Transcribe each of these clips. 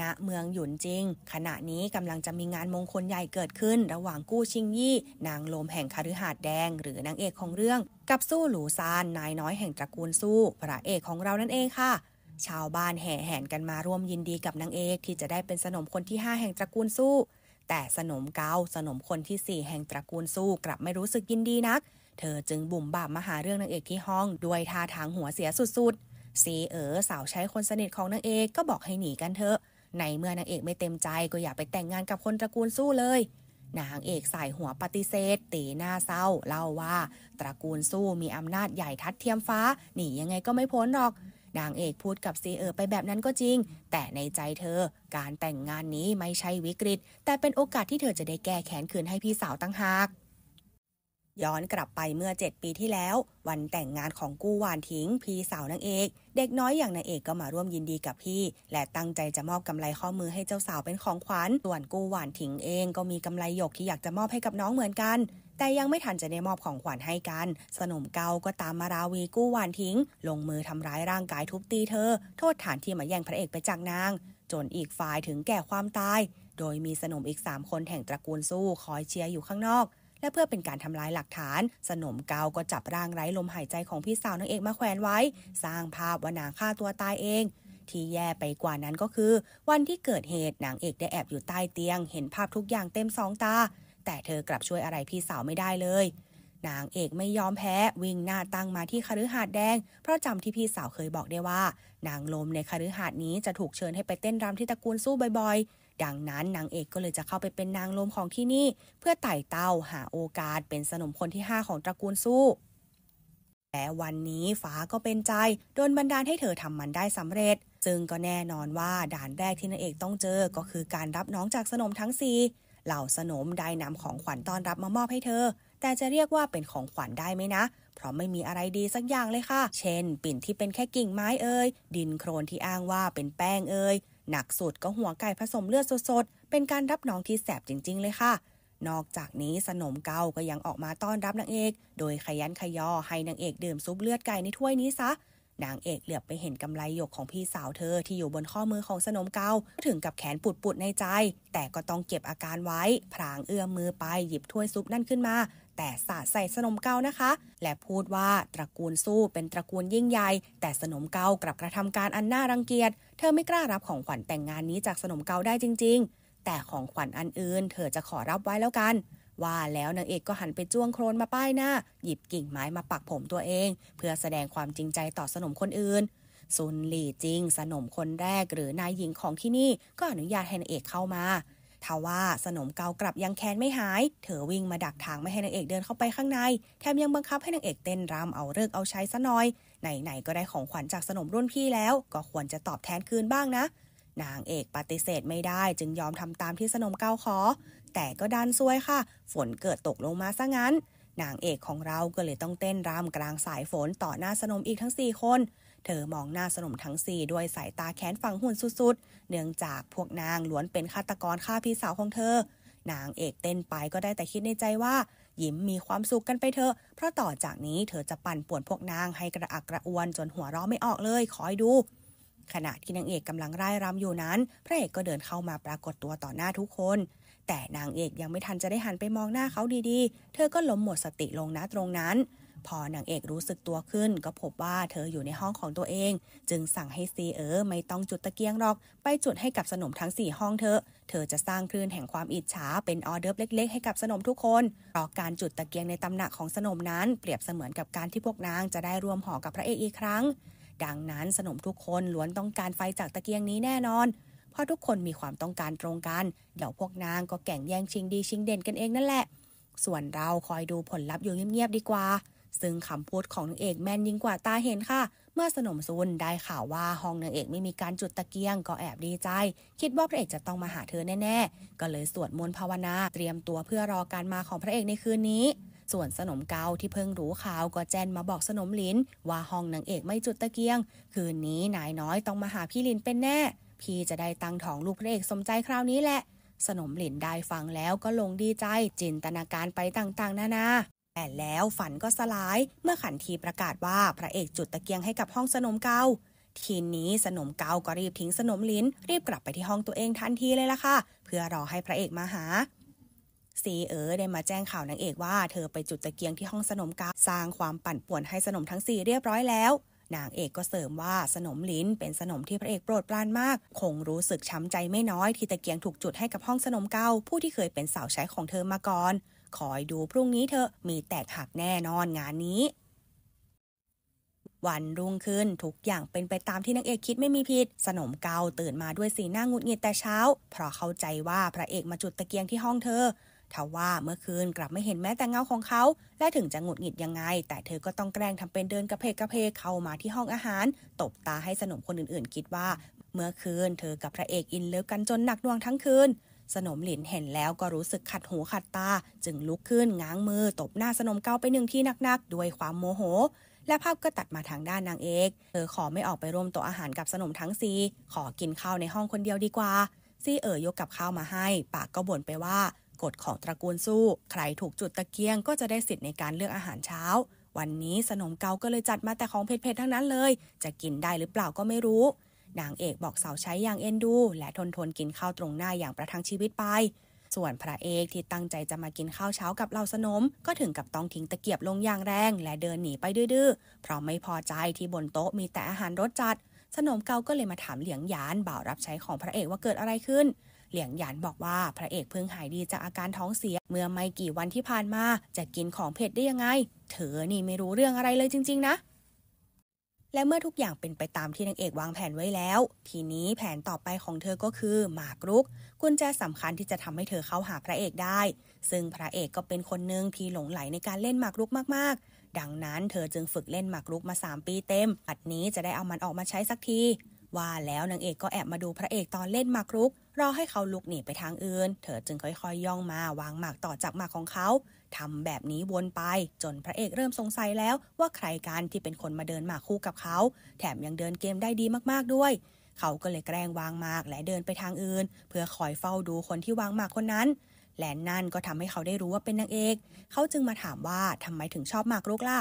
ณเมืองหยุนจริง ขณะนี้กำลังจะมีงานมงคลใหญ่เกิดขึ้นระหว่างกู้ชิงยี่นางลมแห่งคฤหาสน์แดง หรือนางเอกของเรื่อง กับสู้หลูซานนายน้อยแห่งตระกูลสู้พระเอกของเรานั่นเองค่ะ ชาวบ้านแห่แห่นกันมาร่วมยินดีกับนางเอกที่จะได้เป็นสนมคนที่ 5 แห่งตระกูลสู้แต่สนมเกาสนมคนที่4แห่งตระกูลสู้กลับไม่รู้สึกยินดีนัก เธอจึงบุ่มบ่ามมาหาเรื่องนางเอกที่ห้องด้วยท่าทางหัวเสียสุดๆซีเอ๋อสาวใช้คนสนิทของนางเอกก็บอกให้หนีกันเถอะในเมื่อนางเอกไม่เต็มใจก็อย่าไปแต่งงานกับคนตระกูลสู้เลยนางเอกสายหัวปฏิเสธตีหน้าเศร้า เล่าว่าตระกูลสู้มีอำนาจใหญ่ทัดเทียมฟ้าหนียังไงก็ไม่พ้นหรอกนางเอกพูดกับซีเออไปแบบนั้นก็จริง แต่ในใจเธอการแต่งงานนี้ไม่ใช่วิกฤต แต่เป็นโอกาสที่เธอจะได้แก้แค้นคืนให้พี่สาวตั้งหากย้อนกลับไปเมื่อ7ปีที่แล้ว วันแต่งงานของกู้วานทิ้งพี่สาวนางเอกเด็กน้อยอย่างนางเอกก็มาร่วมยินดีกับพี่ และตั้งใจจะมอบกำไรข้อมือให้เจ้าสาวเป็นของขวัญส่วนกู้วานทิ้งเองก็มีกำไรหยกที่อยากจะมอบให้กับน้องเหมือนกัน แต่ยังไม่ทันจะได้มอบของขวัญให้กัน สนมเกาก็ตามมาราวีกู้วานทิ้งลงมือทำร้ายร่างกายทุบตีเธอ โทษฐานที่มาแย่งพระเอกไปจากนาง จนอีกฝ่ายถึงแก่ความตาย โดยมีสนมอีก3คนแห่งตระกูลสู้คอยเชียร์อยู่ข้างนอกและเพื่อเป็นการทำลายหลักฐาน สนมเกา ก็จับร่างไร้ลมหายใจของพี่สาวนางเอกมาแขวนไว้ สร้างภาพว่านางฆ่าตัวตายเอง ที่แย่ไปกว่านั้นก็คือวันที่เกิดเหตุ นางเอกได้แอบอยู่ใต้เตียงเห็นภาพทุกอย่างเต็มสองตา แต่เธอกลับช่วยอะไรพี่สาวไม่ได้เลย นางเอกไม่ยอมแพ้วิ่งหน้าตั้งมาที่คฤหาสน์แดง เพราะจำที่พี่สาวเคยบอกได้ว่านางลมในคฤหาสน์นี้จะถูกเชิญให้ไปเต้นรำที่ตระกูลสู้บ่อยๆดังนั้นนางเอกก็เลยจะเข้าไปเป็นนางลมของที่นี่ เพื่อไต่เต้าหาโอกาสเป็นสนมคนที่ 5 ของตระกูลสู้ แต่วันนี้ฟ้าก็เป็นใจ โดนบันดาลให้เธอทำมันได้สำเร็จ ซึ่งก็แน่นอนว่าด่านแรกที่นางเอกต้องเจอก็คือการรับน้องจากสนมทั้งสี่เหล่าสนมได้นำของขวัญต้อนรับมามอบให้เธอ แต่จะเรียกว่าเป็นของขวัญได้ไหมนะ เพราะไม่มีอะไรดีสักอย่างเลยค่ะ เช่น ปิ่นที่เป็นแค่กิ่งไม้เอ่ยดินโครนที่อ้างว่าเป็นแป้งเอ่ยหนักสุดก็หัวไก่ผสมเลือดสดๆ เป็นการรับน้องที่แสบจริงๆ เลยค่ะ นอกจากนี้สนมเกาก็ยังออกมาต้อนรับนางเอก โดยขยันขยอให้นางเอกดื่มซุปเลือดไก่ในถ้วยนี้ซะ นางเอกเหลือบไปเห็นกำไลหยกของพี่สาวเธอที่อยู่บนข้อมือของสนมเกาถึงกับแขนปุดๆ ในใจ แต่ก็ต้องเก็บอาการไว้พรางเอื้อมมือไปหยิบถ้วยซุปนั่นขึ้นมาแต่สาดใส่สนมเกานะคะ และพูดว่าตระกูลสู้เป็นตระกูลยิ่งใหญ่แต่สนมเกากลับกระทำการอันน่ารังเกียจ เธอไม่กล้ารับของขวัญแต่งงานนี้จากสนมเกาได้จริง ๆ แต่ของขวัญอันอื่นเธอจะขอรับไว้แล้วกัน ว่าแล้วนางเอกก็หันไปจ้วงโครนมาป้ายหน้า หยิบกิ่งไม้มาปักผมตัวเอง เพื่อแสดงความจริงใจต่อสนมคนอื่นซุนหลี่จริง สนมคนแรกหรือนายหญิงของที่นี่ ก็อนุญาตให้นางเอกเข้ามาทว่าสนมเกากลับยังแค้นไม่หาย เธอวิ่งมาดักทางไม่ให้นางเอกเดินเข้าไปข้างใน แถมยังบังคับให้นางเอกเต้นรำเอาเลิกเอาใช้ซะหน่อย ไหนๆก็ได้ของขวัญจากสนมรุ่นพี่แล้ว ก็ควรจะตอบแทนคืนบ้างนะ นางเอกปฏิเสธไม่ได้จึงยอมทำตามที่สนมเกาขอ แต่ก็ดันซวยค่ะ ฝนเกิดตกลงมาซะงั้น นางเอกของเราก็เลยต้องเต้นรำกลางสายฝนต่อหน้าสนมอีกทั้ง4คนเธอมองหน้าสนมทั้งสี่ด้วยสายตาแค้นฝังหุ่นสุดๆ เนื่องจากพวกนางล้วนเป็นฆาตกรฆ่าพี่สาวของเธอ นางเอกเต้นไปก็ได้แต่คิดในใจว่า ยิ้มมีความสุขกันไปเถอะ เพราะต่อจากนี้เธอจะปั่นป่วนพวกนางให้กระอักกระอวนจนหัวเราะไม่ออกเลยคอยดู ขณะที่นางเอกกำลังร่ายรำอยู่นั้น พระเอกก็เดินเข้ามาปรากฏตัวต่อหน้าทุกคน แต่นางเอกยังไม่ทันจะได้หันไปมองหน้าเขาดีๆ เธอก็ล้มหมดสติลงนะตรงนั้นพอนางเอกรู้สึกตัวขึ้นก็พบว่าเธออยู่ในห้องของตัวเอง จึงสั่งให้ซีเออไม่ต้องจุดตะเกียงหรอก ไปจุดให้กับสนมทั้ง4ห้องเธอ เธอจะสร้างคลื่นแห่งความอิจฉาเป็นออเดิร์ฟเล็กๆให้กับสนมทุกคนเพราะการจุดตะเกียงในตำหนักของสนมนั้นเปรียบเสมือนกับการที่พวกนางจะได้รวมหอกับพระเอกอีกครั้ง ดังนั้นสนมทุกคนล้วนต้องการไฟจากตะเกียงนี้แน่นอนเพราะทุกคนมีความต้องการตรงกันเดี๋ยวพวกนางก็แข่งแย่งชิงดีชิงเด่นกันเองนั่นแหละ ส่วนเราคอยดูผลลัพธ์อยู่เงียบๆดีกว่าซึ่งคำพูดของนางเอกแม่นยิ่งกว่าตาเห็นค่ะ เมื่อสนมซุนได้ข่าวว่าห้องนางเอกไม่มีการจุดตะเกียงก็แอบดีใจ คิดว่าพระเอกจะต้องมาหาเธอแน่ๆ ก็เลยสวดมนต์ภาวนาเตรียมตัวเพื่อรอการมาของพระเอกในคืนนี้ ส่วนสนมเกาที่เพิ่งรู้ข่าวก็แจ้นมาบอกสนมลิน ว่าห้องนางเอกไม่จุดตะเกียง คืนนี้นายน้อยต้องมาหาพี่ลินเป็นแน่ พี่จะได้ตังท้องลูกพระเอกสมใจคราวนี้แหละ สนมหลินได้ฟังแล้วก็ลงดีใจจินตนาการไปต่าง ๆ นานาแต่แล้วฝันก็สลาย เมื่อขันทีประกาศว่าพระเอกจุดตะเกียงให้กับห้องสนมเกาทีนี้สนมเกาก็รีบทิ้งสนมลิ้นรีบกลับไปที่ห้องตัวเองทันทีเลยล่ะค่ะ เพื่อรอให้พระเอกมาหาซีเอ๋อได้มาแจ้งข่าวนางเอกว่าเธอไปจุดตะเกียงที่ห้องสนมเกาสร้างความปั่นป่วนให้สนมทั้งสี่เรียบร้อยแล้วนางเอกก็เสริมว่าสนมลิ้นเป็นสนมที่พระเอกโปรดปรานมาก คงรู้สึกช้ำใจไม่น้อยที่ตะเกียงถูกจุดให้กับห้องสนมเกาผู้ที่เคยเป็นสาวใช้ของเธอมาก่อนคอยดูพรุ่งนี้เธอมีแตกหักแน่นอนงานนี้ วันรุ่งขึ้นทุกอย่างเป็นไปตามที่นางเอกคิดไม่มีผิด สนมเกาตื่นมาด้วยสีหน้างุดหงิดแต่เช้า เพราะเข้าใจว่าพระเอกมาจุดตะเกียงที่ห้องเธอทว่าเมื่อคืนกลับไม่เห็นแม้แต่เงาของเขา และถึงจะหงุดหงิดยังไง แต่เธอก็ต้องแกล้งทำเป็นเดินกระเพกกระเพกเข้ามาที่ห้องอาหาร ตบตาให้สนมคนอื่นๆ คิดว่า เมื่อคืนเธอกับพระเอกอินเลิฟกันจนหนักดวงทั้งคืนสนมหลินเห็นแล้วก็รู้สึกขัดหูขัดตา จึงลุกขึ้นง้างมือตบหน้าสนมเกาไปหนึ่งที่นักๆ ด้วยความโมโห และภาพก็ตัดมาทางด้านนางเอกเธอขอไม่ออกไปร่วมโต๊ะอาหารกับสนมทั้งสี ขอกินข้าวในห้องคนเดียวดีกว่า ซี่เอ๋ยยกกับข้าวมาให้ ปากก็บ่นไปว่ากฎของตระกูลสู้ใครถูกจุดตะเกียงก็จะได้สิทธิ์ในการเลือกอาหารเช้า วันนี้สนมเกาก็เลยจัดมาแต่ของเผ็ดๆทั้งนั้นเลย จะกินได้หรือเปล่าก็ไม่รู้นางเอกบอกสาวใช้อย่างเอ็นดูและทนทนกินข้าวตรงหน้าอย่างประทังชีวิตไป ส่วนพระเอกที่ตั้งใจจะมากินข้าวเช้ากับเหล่าสนมก็ถึงกับต้องทิ้งตะเกียบลงอย่างแรงและเดินหนีไปดื้อๆเพราะไม่พอใจที่บนโต๊ะมีแต่อาหารรสจัด สนมเกาก็เลยมาถามเหลียงหยานบ่าวรับใช้ของพระเอกว่าเกิดอะไรขึ้น เหลียงหยานบอกว่าพระเอกเพิ่งหายดีจากอาการท้องเสียเมื่อไม่กี่วันที่ผ่านมา จะกินของเผ็ดได้ยังไงเธอนี่ไม่รู้เรื่องอะไรเลยจริงๆนะและเมื่อทุกอย่างเป็นไปตามที่นางเอกวางแผนไว้แล้ว ทีนี้แผนต่อไปของเธอก็คือหมากรุก กุญแจสำคัญที่จะทำให้เธอเข้าหาพระเอกได้ ซึ่งพระเอกก็เป็นคนหนึ่งที่หลงไหลในการเล่นหมากรุกมาก ๆ ดังนั้นเธอจึงฝึกเล่นหมากรุกมา3ปีเต็มอัดนี้จะได้เอามันออกมาใช้สักที ว่าแล้วนางเอกก็แอบมาดูพระเอกตอนเล่นหมากรุกรอให้เขาลุกหนีไปทางอื่น เธอจึงค่อย ๆยย่องมาวางหมากต่อจากหมากของเขาทำแบบนี้วนไป จนพระเอกเริ่มสงสัยแล้วว่าใครกันที่เป็นคนมาเดินหมากคู่กับเขา แถมยังเดินเกมได้ดีมากๆด้วย เขาก็เลยแกล้งวางหมากและเดินไปทางอื่น เพื่อคอยเฝ้าดูคนที่วางหมากคนนั้นและนั่นก็ทำให้เขาได้รู้ว่าเป็นนางเอก เขาจึงมาถามว่าทำไมถึงชอบมากรุกล่ะ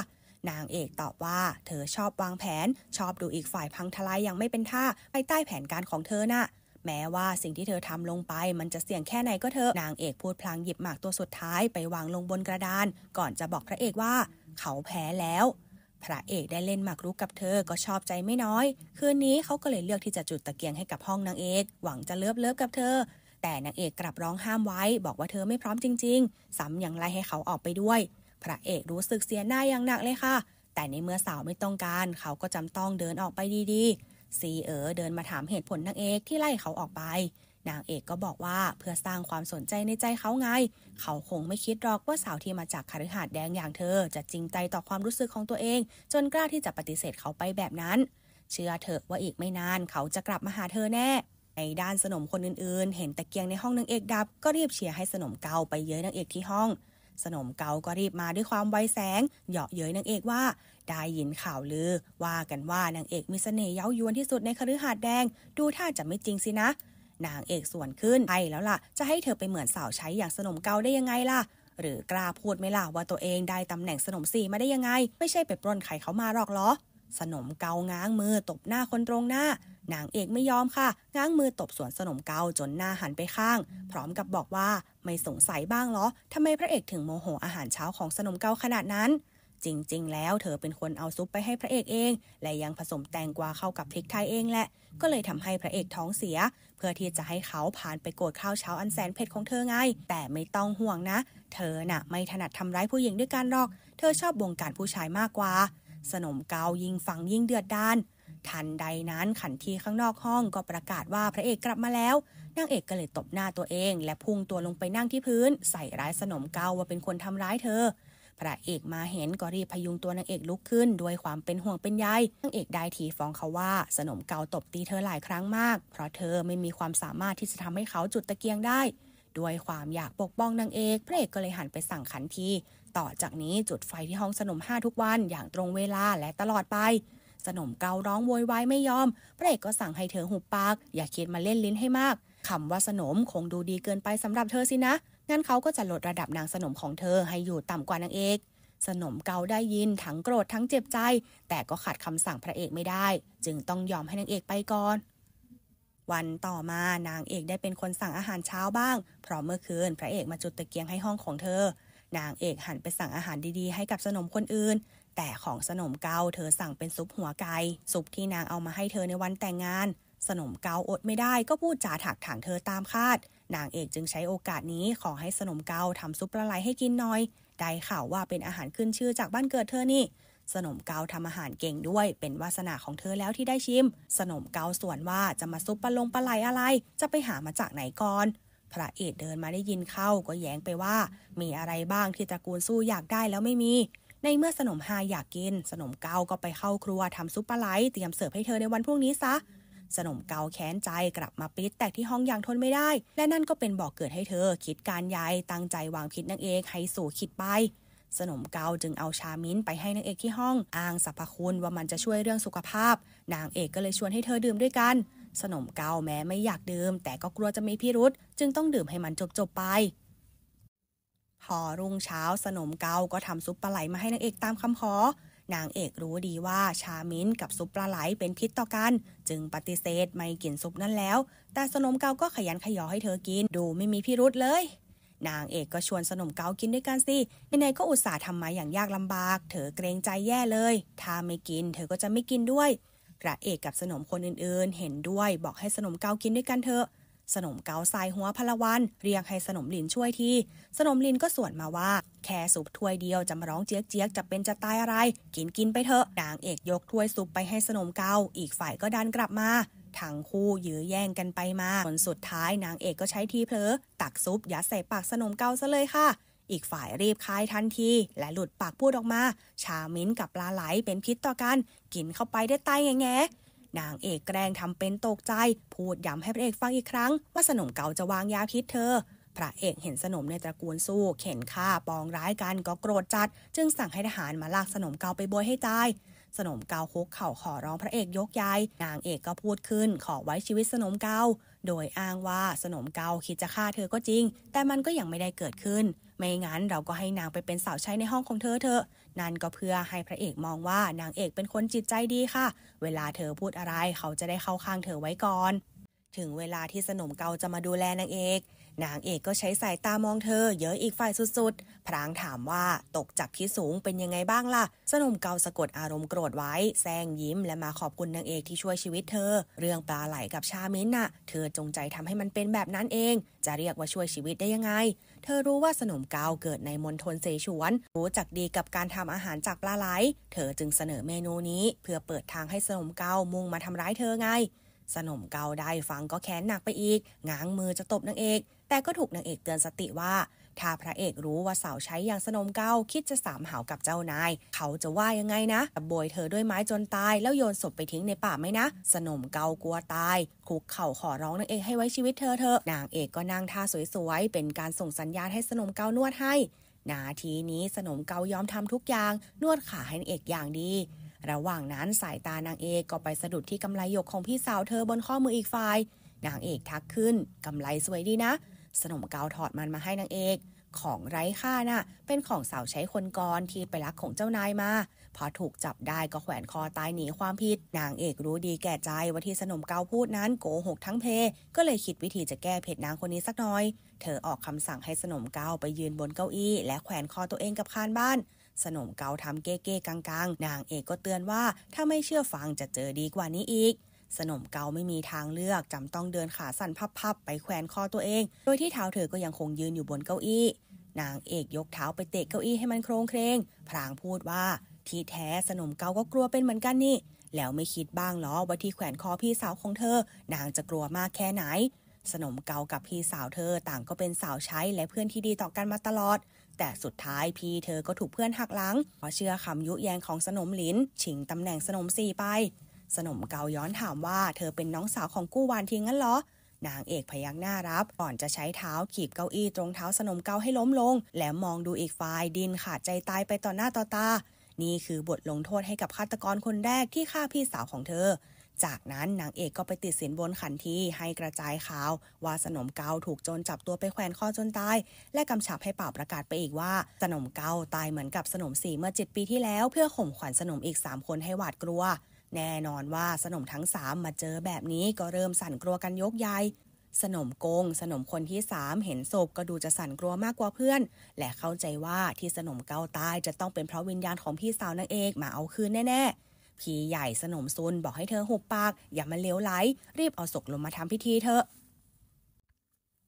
นางเอกตอบว่า เธอชอบวางแผน ชอบดูอีกฝ่ายพังทลายอย่างไม่เป็นท่าไปใต้แผนการของเธอนะ่ะแม้ว่าสิ่งที่เธอทำลงไปมันจะเสี่ยงแค่ไหนก็เถอะนางเอกพูดพลางหยิบหมากตัวสุดท้ายไปวางลงบนกระดานก่อนจะบอกพระเอกว่าเขาแพ้แล้ว พระเอกได้เล่นหมากรุกกับเธอก็ชอบใจไม่น้อย คืนนี้เขาก็เลยเลือกที่จะจุดตะเกียงให้กับห้องนางเอกหวังจะเลิฟเลิฟกับเธอ แต่นางเอกกลับร้องห้ามไว้บอกว่าเธอไม่พร้อมจริงๆซ้ำย่างไรให้เขาออกไปด้วย พระเอกรู้สึกเสียหน้าอย่างหนักเลยค่ะ แต่ในเมื่อสาวไม่ต้องการเขาก็จำต้องเดินออกไปดีๆซีเอ๋อเดินมาถามเหตุผลนางเอกที่ไล่เขาออกไป นางเอกก็บอกว่าเพื่อสร้างความสนใจในใจเขาไง เขาคงไม่คิดหรอกว่าสาวที่มาจากคฤหาสน์แดงอย่างเธอจะจริงใจต่อความรู้สึกของตัวเอง จนกล้าที่จะปฏิเสธเขาไปแบบนั้น เชื่อเถอะว่าอีกไม่นานเขาจะกลับมาหาเธอแน่ ในด้านสนมคนอื่นๆ เห็นตะเกียงในห้องนางเอกดับก็รีบเชียร์ให้สนมเกาไปเย้ยนางเอกที่ห้อง สนมเกาก็รีบมาด้วยความไวแสงเหยาะเย้ยนางเอกว่าได้ยินข่าวลือว่ากันว่านางเอกมีเสน่ห์เย้ายวนที่สุดในคฤหาสน์แดง ดูท่าจะไม่จริงสินะ นางเอกส่วนขึ้นใช่แล้วล่ะจะให้เธอไปเหมือนสาวใช้อย่างสนมเกาได้ยังไงล่ะ หรือกล้าพูดไหมล่ะว่าตัวเองได้ตำแหน่งสนมสี่มาได้ยังไง ไม่ใช่ไปปล้นใครเขามาหรอกหรอ สนมเกาง้างมือตบหน้าคนตรงหน้านางเอกไม่ยอมค่ะ ง้างมือตบสวนสนมเกาจนหน้าหันไปข้าง พร้อมกับบอกว่าไม่สงสัยบ้างเหรอทำไมพระเอกถึงโมโหอาหารเช้าของสนมเกาขนาดนั้นจริงๆ แล้วเธอเป็นคนเอาซุปไปให้พระเอกเอง และยังผสมแตงกวาเข้ากับพริกไทยเองแหละ ก็เลยทำให้พระเอกท้องเสีย เพื่อที่จะให้เขาผ่านไปโกรธข้าวเช้าอันแสนเผ็ดของเธอไงแต่ไม่ต้องห่วงนะ เธอน่ะไม่ถนัดทำร้ายผู้หญิงด้วยกันหรอก เธอชอบบงการผู้ชายมากกว่า สนมเกายิงฝังยิ่งเดือดดานทันใดนั้นขันทีข้างนอกห้องก็ประกาศว่าพระเอกกลับมาแล้วนางเอกก็เลยตบหน้าตัวเอง และพุ่งตัวลงไปนั่งที่พื้น ใส่ร้ายสนมเกาว่าเป็นคนทำร้ายเธอพระเอกมาเห็นก็รีบพยุงตัวนางเอกลุกขึ้นด้วยความเป็นห่วงเป็นใยนางเอกได้ทีฟ้องเขาว่าสนมเกาตบตีเธอหลายครั้งมากเพราะเธอไม่มีความสามารถที่จะทำให้เขาจุดตะเกียงได้ ด้วยความอยากปกป้องนางเอกพระเอกก็เลยหันไปสั่งขันที ต่อจากนี้จุดไฟที่ห้องสนมห้าทุกวันอย่างตรงเวลาและตลอดไป สนมเการ้องโวยวายไม่ยอมพระเอกก็สั่งให้เธอหุบปาก อย่าเคียดมาเล่นลิ้นให้มากคำว่าสนมคงดูดีเกินไปสำหรับเธอสินะงั้นเขาก็จะลดระดับนางสนมของเธอให้อยู่ต่ำกว่านางเอก สนมเกาได้ยินทั้งโกรธทั้งเจ็บใจ แต่ก็ขัดคำสั่งพระเอกไม่ได้ จึงต้องยอมให้นางเอกไปก่อน วันต่อมานางเอกได้เป็นคนสั่งอาหารเช้าบ้าง เพราะเมื่อคืนพระเอกมาจุดตะเกียงให้ห้องของเธอ นางเอกหันไปสั่งอาหารดีๆให้กับสนมคนอื่น แต่ของสนมเกาเธอสั่งเป็นซุปหัวไก่ซุปที่นางเอามาให้เธอในวันแต่งงาน สนมเกาอดไม่ได้ก็พูดจาถักถางเธอตามคาดนางเอกจึงใช้โอกาสนี้ขอให้สนมเกาทำซุปปลาไหลให้กินหน่อย ได้ข่าวว่าเป็นอาหารขึ้นชื่อจากบ้านเกิดเธอนี่ สนมเกาทำอาหารเก่งด้วย เป็นวาสนาของเธอแล้วที่ได้ชิม สนมเกาส่วนว่าจะมาซุปปลาลงปลาไหลอะไร จะไปหามาจากไหนก่อน พระเอกเดินมาได้ยินเข้าก็แย้งไปว่า มีอะไรบ้างที่ตระกูลสู้อยากได้แล้วไม่มี ในเมื่อสนมฮาอยากกิน สนมเกาก็ไปเข้าครัวทำซุปปลาไหลเตรียมเสิร์ฟให้เธอในวันพรุ่งนี้ซะสนมเกาแค้นใจกลับมาปิดแตกที่ห้องอย่างทนไม่ได้ และนั่นก็เป็นบอกเกิดให้เธอคิดการยายตั้งใจวางพิษนางเอกให้สู่คิดไป สนมเกาจึงเอาชามิ้นไปให้นางเอกที่ห้องอ้างสรรพคุณว่ามันจะช่วยเรื่องสุขภาพนางเอกก็เลยชวนให้เธอดื่มด้วยกัน สนมเกาแม้ไม่อยากดื่มแต่ก็กลัวจะมีพิรุษจึงต้องดื่มให้มันจบๆไปพอรุ่งเช้าสนมเกาก็ทำซุปปลาไหลมาให้นางเอกตามคำขอนางเอกรู้ดีว่าชามิ้นกับซุปปลาไหลเป็นพิษต่อกันจึงปฏิเสธไม่กินซุปนั้นแล้ว แต่สนมเกาก็ขยันขยอให้เธอกินดูไม่มีพิรุษเลย นางเอกก็ชวนสนมเกากินด้วยกันสินในก็อุตส่าห์ทำมาอย่างยากลำบากเธอเกรงใจแย่เลยถ้าไม่กินเธอก็จะไม่กินด้วยพระเอกกับสนมคนอื่นๆ เห็นด้วยบอกให้สนมเกากินด้วยกันเถอะสนมเกาทรายหัวพลวันเรียกให้สนมลินช่วยที สนมลินก็สวนมาว่าแค่สุปถ้วยเดียวจะมาร้องเจี๊ยกเจี๊ยกจะเป็นจะตายอะไร กินกินไปเถอะนางเอกยกถ้วยสุปไปให้สนมเกาอีกฝ่ายก็ดันกลับมาทั้งคู่ยื้อแย่งกันไปมาผลสุดท้ายนางเอกก็ใช้ทีเพลอตักซุปยัดใส่ปากสนมเกาซะเลยค่ะ อีกฝ่ายรีบคายทันทีและหลุดปากพูดออกมา ชามิ้นกับปลาไหลเป็นพิษต่อกัน กินเข้าไปได้ตไยแง่นางเอกแกล้งทำเป็นตกใจ พูดย้ำให้พระเอกฟังอีกครั้งว่าสนมเก่าจะวางยาพิษเธอ พระเอกเห็นสนมในตระกูลสู้ เข็นฆ่าปองร้ายกันก็โกรธจัด จึงสั่งให้ทหารมาลากสนมเกาไปบวยให้ตาย สนมเกาคุกเข่าขอร้องพระเอกยกยายนางเอกก็พูดขึ้นขอไว้ชีวิตสนมเกา โดยอ้างว่าสนมเกาคิดจะฆ่าเธอก็จริง แต่มันก็ยังไม่ได้เกิดขึ้น ไม่งั้นเราก็ให้นางไปเป็นสาวใช้ในห้องของเธอเถอะนั่นก็เพื่อให้พระเอกมองว่านางเอกเป็นคนจิตใจดีค่ะ เวลาเธอพูดอะไร เขาจะได้เข้าข้างเธอไว้ก่อน ถึงเวลาที่สนมเกาจะมาดูแลนางเอกนางเอกก็ใช้สายตามองเธอเยอะอีกฝ่ายสุดๆ พรางถามว่าตกจากที่สูงเป็นยังไงบ้างล่ะ สนมเกาสะกดอารมณ์โกรธไว้แซงยิ้มและมาขอบคุณนางเอกที่ช่วยชีวิตเธอ เรื่องปลาไหลกับชาเม้นน่ะ เธอจงใจทำให้มันเป็นแบบนั้นเองจะเรียกว่าช่วยชีวิตได้ยังไง เธอรู้ว่าสนมเกาเกิดในมณฑลเสฉวนรู้จักดีกับการทำอาหารจากปลาไหลเธอจึงเสนอเมนูนี้เพื่อเปิดทางให้สนมเกามุ่งมาทำร้ายเธอไง สนมเกาได้ฟังก็แค้นหนักไปอีกง้างมือจะตบนางเอกแต่ก็ถูกนางเอกเตือนสติว่า ถ้าพระเอกรู้ว่าสาวใช้อย่างสนมเก้าคิดจะสามหาวกับเจ้านาย เขาจะว่ายังไงนะโบยเธอด้วยไม้จนตาย แล้วโยนศพไปทิ้งในป่าไหมนะ สนมเก้ากลัวตายคุกเข่าขอร้องนางเอกให้ไว้ชีวิตเธอเถอะนางเอกก็นั่งท่าสวยๆ เป็นการส่งสัญญาณให้สนมเก้านวดให้ นาทีนี้สนมเกายอมทำทุกอย่าง นวดขาให้นางเอกอย่างดี ระหว่างนั้นสายตานางเอกก็ไปสะดุดที่กำไลหยกของพี่สาวเธอบนข้อมืออีกฝ่าย นางเอกทักขึ้นกำไลสวยดีนะสนมเกาถอดมันมาให้นางเอก ของไร้ค่านะ่ะเป็นของสาวใช้คนกรที่ไปรักของเจ้านายมา พอถูกจับได้ก็แขวนคอตายหนีความผิด นางเอกรู้ดีแก่ใจว่าที่สนมเกาพูดนั้นโกหกทั้งเพ ก็เลยคิดวิธีจะแก้เพ็ดนางคนนี้สักหน่อย เธอออกคำสั่งให้สนมเกาไปยืนบนเก้าอี้และแขวนคอตัวเองกับคานบ้าน สนมเกาทำเก้ๆกังๆ นางเอกก็เตือนว่าถ้าไม่เชื่อฟังจะเจอดีกว่านี้อีกสนมเกาไม่มีทางเลือกจำต้องเดินขาสั้นพับๆไปแขวนคอตัวเองโดยที่เท้าเธอก็ยังคงยืนอยู่บนเก้าอี้ นางเอกยกเท้าไปเตะเก้าอี้ให้มันโครงเครงพรางพูดว่าที่แท้สนมเกาก็กลัวเป็นเหมือนกันนี่แล้วไม่คิดบ้างหรอว่าที่แขวนคอพี่สาวของเธอ นางจะกลัวมากแค่ไหน สนมเกากับพี่สาวเธอต่างก็เป็นสาวใช้และเพื่อนที่ดีต่อกันมาตลอด แต่สุดท้ายพี่เธอก็ถูกเพื่อนหักหลังเพราะเชื่อคำยุแยงของสนมหลินชิงตำแหน่งสนมสี่ไปสนมเกาย้อนถามว่าเธอเป็นน้องสาวของกู้วานทิ้งงั้นเหรอ นางเอกพยักหน้ารับ ก่อนจะใช้เท้าขีบเก้าอี้ตรงเท้าสนมเกาให้ล้มลง แล้วมองดูอีกฝ่ายดินขาดใจตายไปต่อหน้าต่อตา นี่คือบทลงโทษให้กับฆาตกรคนแรกที่ฆ่าพี่สาวของเธอ จากนั้นนางเอกก็ไปติดสินบนขันทีให้กระจายข่าวว่าสนมเกาถูกโจรจับตัวไปแขวนคอจนตาย และกำชับให้เป่าประกาศไปอีกว่า สนมเกาตายเหมือนกับสนมสีเมื่อเจ็ดปีที่แล้ว เพื่อข่มขวัญสนมอีกสามคนให้หวาดกลัวแน่นอนว่าสนมทั้งสามมาเจอแบบนี้ก็เริ่มสั่นกลัวกันยกยายสนมโกงสนมคนที่สามเห็นศพก็ดูจะสั่นกลัวมากกว่าเพื่อน และเข้าใจว่าที่สนมเกาตาย จะต้องเป็นเพราะวิญญาณของพี่สาวนางเอกมาเอาคืนแน่ๆ พี่ใหญ่สนมซุนบอกให้เธอหุบปาก อย่ามาเลี้ยวไหล รีบเอาศพลงมาทำพิธีเถอะ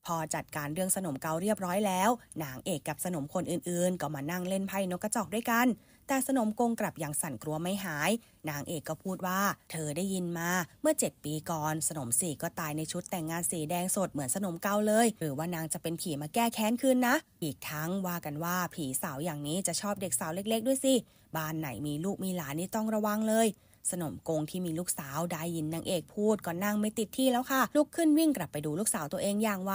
พอจัดการเรื่องสนมเกาเรียบร้อยแล้วนางเอกกับสนมคนอื่น ๆ ก็มานั่งเล่นไพ่นกกระจอกด้วยกันแต่สนมกงกลับยังสั่นกลัวไม่หาย นางเอกก็พูดว่า เธอได้ยินมาเมื่อ 7 ปีก่อน สนมสีก็ตายในชุดแต่งงานสีแดงสดเหมือนสนมเก่าเลยหรือว่านางจะเป็นผีมาแก้แค้นคืนนะ อีกทั้งว่ากันว่าผีสาวอย่างนี้จะชอบเด็กสาวเล็กๆด้วยสิ บ้านไหนมีลูกมีหลานนี่ต้องระวังเลย สนมกงที่มีลูกสาวได้ยินนางเอกพูดก็นั่งไม่ติดที่แล้วค่ะลุกขึ้นวิ่งกลับไปดูลูกสาวตัวเองอย่างไว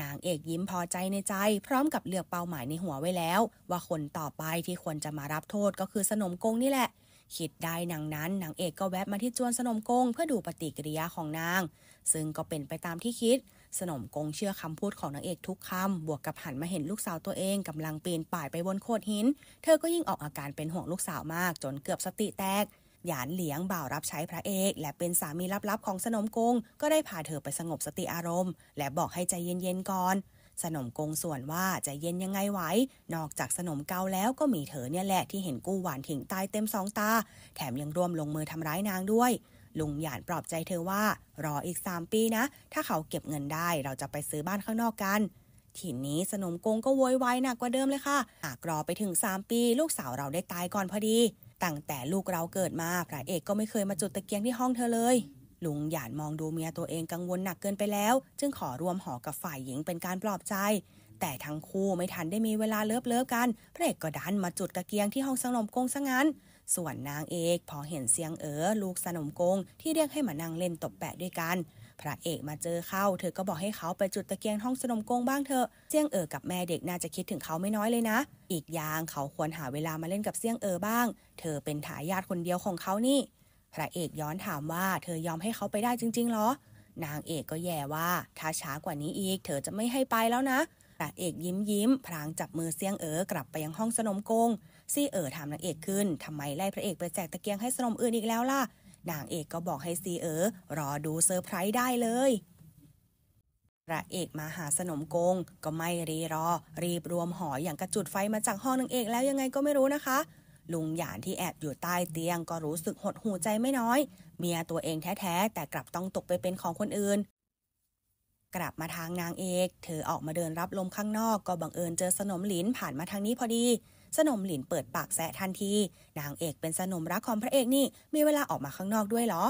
นางเอกยิ้มพอใจในใจพร้อมกับเลือกเป้าหมายในหัวไว้แล้ว ว่าคนต่อไปที่ควรจะมารับโทษก็คือสนมกงนี่แหละ คิดได้นางนั้นนางเอกก็แวะมาที่จวนสนมกงเพื่อดูปฏิกิริยาของนาง ซึ่งก็เป็นไปตามที่คิด สนมกงเชื่อคำพูดของนางเอกทุกคำบวกกับหันมาเห็นลูกสาวตัวเองกำลังปีนป่ายไปบนโขดหินเธอก็ยิ่งออกอาการเป็นห่วงลูกสาวมาก จนเกือบสติแตกหยานเหลียงบ่าวรับใช้พระเอก และเป็นสามีลับๆของสนมกง ก็ได้พาเธอไปสงบสติอารมณ์ และบอกให้ใจเย็นๆก่อน สนมกงส่วนว่าจะเย็นยังไงไหวนอกจากสนมเกาแล้วก็มีเธอเนี่ยแหละที่เห็นกู้หวานถิงตายเต็มสองตา แถมยังร่วมลงมือทำร้ายนางด้วย ลุงหยานปลอบใจเธอว่า รออีกสามปีนะ ถ้าเขาเก็บเงินได้เราจะไปซื้อบ้านข้างนอกกันทีนี้สนมกงก็โวยวายหนักกว่าเดิมเลยค่ะหากรอไปถึงสามปีลูกสาวเราได้ตายก่อนพอดีั้งแต่ลูกเราเกิดมาพระเอกก็ไม่เคยมาจุดตะเกียงที่ห้องเธอเลย ลุงหยานมองดูเมียตัวเองกังวลหนักเกินไปแล้ว จึงขอรวมหอกับฝ่ายหญิงเป็นการปลอบใจ แต่ทั้งคู่ไม่ทันได้มีเวลาเลิฟเลิฟกันพระเอกก็ดันมาจุดตะเกียงที่ห้องสนมกงซะงั้น ส่วนนางเอกพอเห็นเสียงเอ๋อลูกสนมกงที่เรียกให้มานั่งเล่นตบแปะด้วยกันพระเอกมาเจอเข้า เธอก็บอกให้เขาไปจุดตะเกียงห้องสนมกงบ้างเถอะเสี่ยงเอ๋อกับแม่เด็กน่าจะคิดถึงเขาไม่น้อยเลยนะ อีกอย่างเขาควรหาเวลามาเล่นกับเสี่ยงเอ๋อบ้าง เธอเป็นทายาทคนเดียวของเขานี่พระเอกย้อนถามว่า เธอยอมให้เขาไปได้จริงๆหรอ นางเอกก็แย่ว่า ถ้าช้ากว่านี้อีกเธอจะไม่ให้ไปแล้วนะพระเอกยิ้มยิ้ม พลางจับมือเสี่ยงเอ๋อกลับไปยังห้องสนมกง ซี่เอ๋อถามนางเอกขึ้นทำไมไล่พระเอกไปแจกตะเกียงให้สนมอื่นอีกแล้วล่ะนางเอกก็บอกให้ซีเอ๋อรอดูเซอร์ไพรส์ได้เลย พระเอกมาหาสนมกงก็ไม่รีรอ รีบรวมหออย่างกระจุดไฟมาจากห้องนางเอกแล้วยังไงก็ไม่รู้นะคะ ลุงหยานที่แอบอยู่ใต้เตียงก็รู้สึกหดหูใจไม่น้อย เมียตัวเองแท้ๆ แต่กลับต้องตกไปเป็นของคนอื่น กลับมาทางนางเอกเธอออกมาเดินรับลมข้างนอกก็บังเอิญเจอสนมหลินผ่านมาทางนี้พอดีสนมหลินเปิดปากแซะทันทีนางเอกเป็นสนมรักของพระเอกนี่มีเวลาออกมาข้างนอกด้วยเหรอ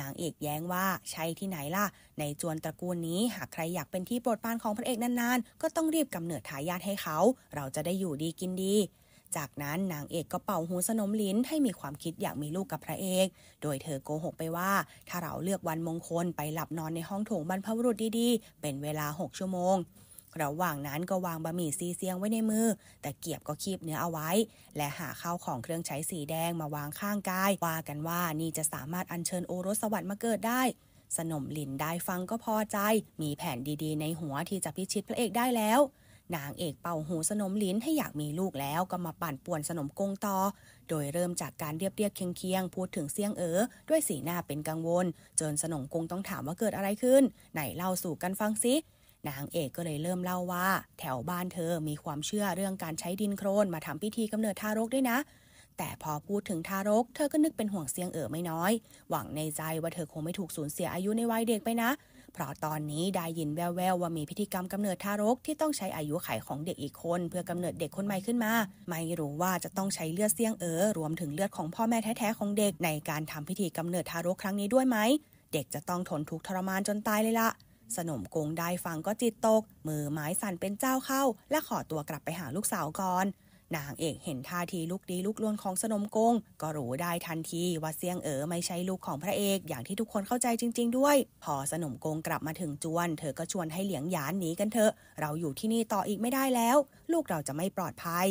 นางเอกแย้งว่าใช่ที่ไหนล่ะในจวนตระกูลนี้หากใครอยากเป็นที่โปรดปรานของพระเอกนานๆก็ต้องรีบกำเนิดทายาทให้เขา เราจะได้อยู่ดีกินดี จากนั้นนางเอกก็เป่าหูสนมลิ้นให้มีความคิดอยากมีลูกกับพระเอก โดยเธอโกหกไปว่า ถ้าเราเลือกวันมงคลไปหลับนอนในห้องโถงบรรพบุรุษดีๆเป็นเวลา6ชั่วโมงระหว่างนั้นก็วางบะหมี่ซีเซียงไว้ในมือ แต่เกียบก็คีบเนื้อเอาไว้ และหาข้าวของเครื่องใช้สีแดงมาวางข้างกายว่ากันว่านี่จะสามารถอัญเชิญโอรสสวัสดิ์มาเกิดได้ สนมหลินได้ฟังก็พอใจ มีแผนดีๆในหัวที่จะพิชิตพระเอกได้แล้ว นางเอกเป่าหูสนมลินให้อยากมีลูกแล้วก็มาปั่นป่วนสนมกงต่อโดยเริ่มจากการเรียบเรียบเคียงเคียงพูดถึงเสียงเอ๋อ ด้วยสีหน้าเป็นกังวล จนสนมกงต้องถามว่าเกิดอะไรขึ้น ไหนเล่าสู่กันฟังซินางเอกก็เลยเริ่มเล่าว่า แถวบ้านเธอมีความเชื่อเรื่องการใช้ดินโครนมาทำพิธีกำเนิดทารกด้วยนะ แต่พอพูดถึงทารก เธอก็นึกเป็นห่วงเสียงเอ๋อไม่น้อย หวังในใจว่าเธอคงไม่ถูกสูญเสียอายุในวัยเด็กไปนะ เพราะตอนนี้ได้ยินแววๆว่ามีพิธีกรรมกำเนิดทารกที่ต้องใช้อายุไขของเด็กอีกคนเพื่อกำเนิดเด็กคนใหม่ขึ้นมา ไม่รู้ว่าจะต้องใช้เลือดเสียงเอ๋อรวมถึงเลือดของพ่อแม่แท้ๆของเด็กในการทำพิธีกำเนิดทารกครั้งนี้ด้วยไหมเด็กจะต้องทนทุกข์ทรมานจนตายเลยล่ะสนมกงได้ฟังก็จิตตก มือไม้สั่นเป็นเจ้าเข้าและขอตัวกลับไปหาลูกสาวก่อน นางเอกเห็นท่าทีลุกดีลุกลวนของสนมกงก็รู้ได้ทันทีว่าเซียงเอ๋อไม่ใช่ลูกของพระเอกอย่างที่ทุกคนเข้าใจจริงๆด้วย พอสนมกงกลับมาถึงจวนเธอก็ชวนให้เหลียงหยานหนีกันเถอะ เราอยู่ที่นี่ต่ออีกไม่ได้แล้ว ลูกเราจะไม่ปลอดภัย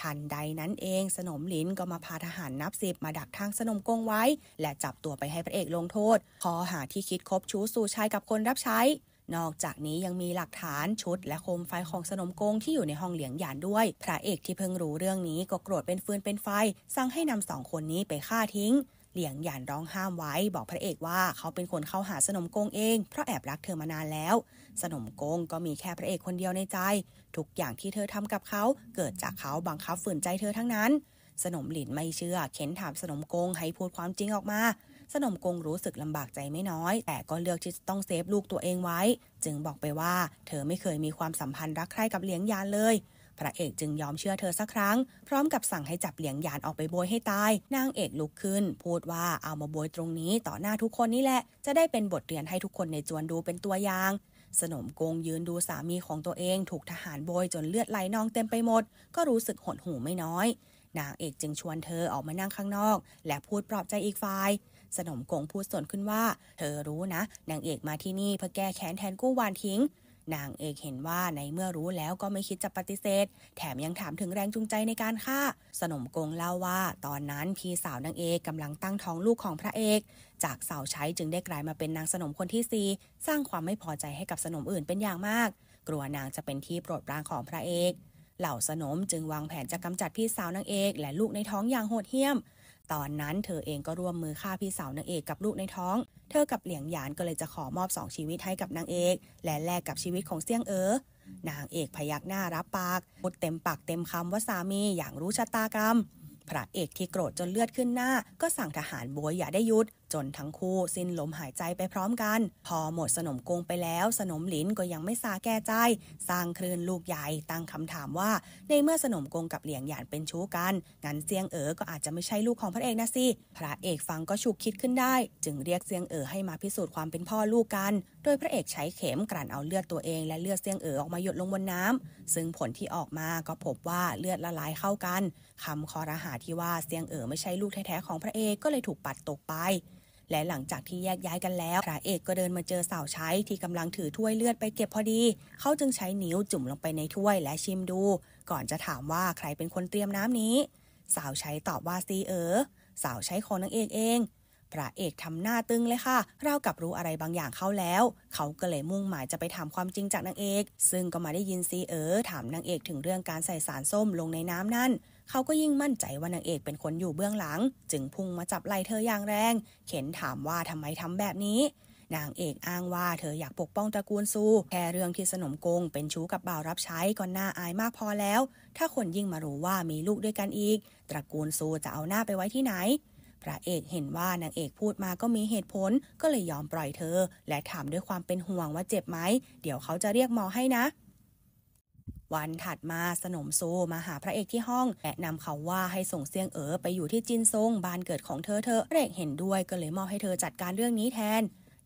ทันใดนั้นเองสนมลินก็มาพาทหารนับสิบมาดักทางสนมกงไว้ และจับตัวไปให้พระเอกลงโทษข้อหาที่คิดคบชู้สู่ชายกับคนรับใช้ นอกจากนี้ยังมีหลักฐานชุดและโคมไฟของสนมกงที่อยู่ในห้องเหลียงหยานด้วยพระเอกที่เพิ่งรู้เรื่องนี้ก็โกรธเป็นฟืนเป็นไฟสั่งให้นำสองคนนี้ไปฆ่าทิ้งเหลียงหยานร้องห้ามไว้ บอกพระเอกว่าเขาเป็นคนเข้าหาสนมกงเอง เพราะแอบรักเธอมานานแล้ว สนมกงก็มีแค่พระเอกคนเดียวในใจทุกอย่างที่เธอทำกับเขา เกิดจากเขาบังคับฝืนใจเธอทั้งนั้น สนมหลินไม่เชื่อ เข็นถามสนมกงให้พูดความจริงออกมา สนมกงรู้สึกลำบากใจไม่น้อย แต่ก็เลือกที่จะต้องเซฟลูกตัวเองไว้ จึงบอกไปว่า เธอไม่เคยมีความสัมพันธ์รักใคร่กับเลี้ยงยานเลยพระเอกจึงยอมเชื่อเธอสักครั้งพร้อมกับสั่งให้จับเหลียงหยานออกไปโบยให้ตายนางเอกลุกขึ้นพูดว่าเอามาโบยตรงนี้ต่อหน้าทุกคนนี่แหละ จะได้เป็นบทเรียนให้ทุกคนในจวนดูเป็นตัวอย่าง สนมกงยืนดูสามีของตัวเองถูกทหารโบยจนเลือดไหลนองเต็มไปหมด ก็รู้สึกหดหู่ไม่น้อยนางเอกจึงชวนเธอออกมานั่งข้างนอก และพูดปลอบใจอีกฝ่ายสนมกงพูดสนขึ้นว่าเธอรู้นะนางเอกมาที่นี่เพื่อแก้แค้นแทนกู้วานทิ้งนางเอกเห็นว่าในเมื่อรู้แล้วก็ไม่คิดจะปฏิเสธ แถมยังถามถึงแรงจูงใจในการฆ่า สนมกงเล่าว่าตอนนั้นพี่สาวนางเอกกำลังตั้งท้องลูกของพระเอก จากสาวใช้จึงได้กลายมาเป็นนางสนมคนที่สี่สร้างความไม่พอใจให้กับสนมอื่นเป็นอย่างมาก กลัวนางจะเป็นที่โปรดปรานของพระเอก เหล่าสนมจึงวางแผนจะกำจัดพี่สาวนางเอกและลูกในท้องอย่างโหดเหี้ยมตอนนั้นเธอเองก็ร่วมมือฆ่าพี่สาวนางเอกกับลูกในท้อง เธอกับเหลียงหยานก็เลยจะขอมอบสองชีวิตให้กับนางเอก และแลกกับชีวิตของเสี่ยงเอ๋อ นางเอกพยักหน้ารับปากพูดเต็มปากเต็มคำว่าสามีอย่างรู้ชะตากรรมพระเอกที่โกรธจนเลือดขึ้นหน้าก็สั่งทหารบวยอย่าได้ยุด จนทั้งคู่สิ้นลมหายใจไปพร้อมกัน พอหมดสนมกงไปแล้วสนมหลินก็ยังไม่ซาแก้ใจ สร้างคลื่นลูกใหญ่ตั้งคำถามว่าในเมื่อสนมกงกับเหลียงหยานเป็นชู้กัน งั้นเซียงเอ๋อก็อาจจะไม่ใช่ลูกของพระเอกนะสิ พระเอกฟังก็ฉุกคิดขึ้นได้จึงเรียกเซียงเอ๋อให้มาพิสูจน์ความเป็นพ่อลูกกันโดยพระเอกใช้เข็มกลั่นเอาเลือดตัวเองและเลือดเซียงเอ๋อออกมาหยดลงบนน้ำซึ่งผลที่ออกมาก็พบว่าเลือดละลายเข้ากันคำคอรหาที่ว่าเสียงเอ๋อไม่ใช่ลูกแท้ๆ ของพระเอก ก็เลยถูกปัดตกไป และหลังจากที่แยกย้ายกันแล้ว พระเอกก็เดินมาเจอสาวใช้ที่กำลังถือถ้วยเลือดไปเก็บพอดี เขาจึงใช้นิ้วจุ่มลงไปในถ้วยและชิมดู ก่อนจะถามว่าใครเป็นคนเตรียมน้ำนี้ สาวใช้ตอบว่า ซีเอ๋อ สาวใช้ของนางเอกเอง พระเอกทำหน้าตึงเลยค่ะ เรากับรู้อะไรบางอย่างเข้าแล้ว เขาก็เลยมุ่งหมายจะไปถามความจริงจากนางเอก ซึ่งก็มาได้ยินซีเอ๋อถามนางเอกถึงเรื่องการใส่สารส้มลงในน้ำนั่นเขาก็ยิ่งมั่นใจว่านางเอกเป็นคนอยู่เบื้องหลัง จึงพุ่งมาจับไหล่เธออย่างแรง เข็นถามว่าทำไมทำแบบนี้ นางเอกอ้างว่าเธออยากปกป้องตระกูลซูแค่เรื่องที่สนมกง เป็นชู้กับบ่าวรับใช้ก็น่าอายมากพอแล้ว ถ้าคนยิ่งมารู้ว่ามีลูกด้วยกันอีก ตระกูลซูจะเอาหน้าไปไว้ที่ไหนพระเอกเห็นว่านางเอกพูดมาก็มีเหตุผลก็เลยยอมปล่อยเธอ และถามด้วยความเป็นห่วงว่าเจ็บไหมเดี๋ยวเขาจะเรียกหมอให้นะวันถัดมาสนมโซมาหาพระเอกที่ห้องแนะนำเขาว่าให้ส่งเซียงเอ๋อไปอยู่ที่จินซงบ้านเกิดของเธอเธอพระเอกเห็นด้วย ก็เลยมอบให้เธอจัดการเรื่องนี้แทน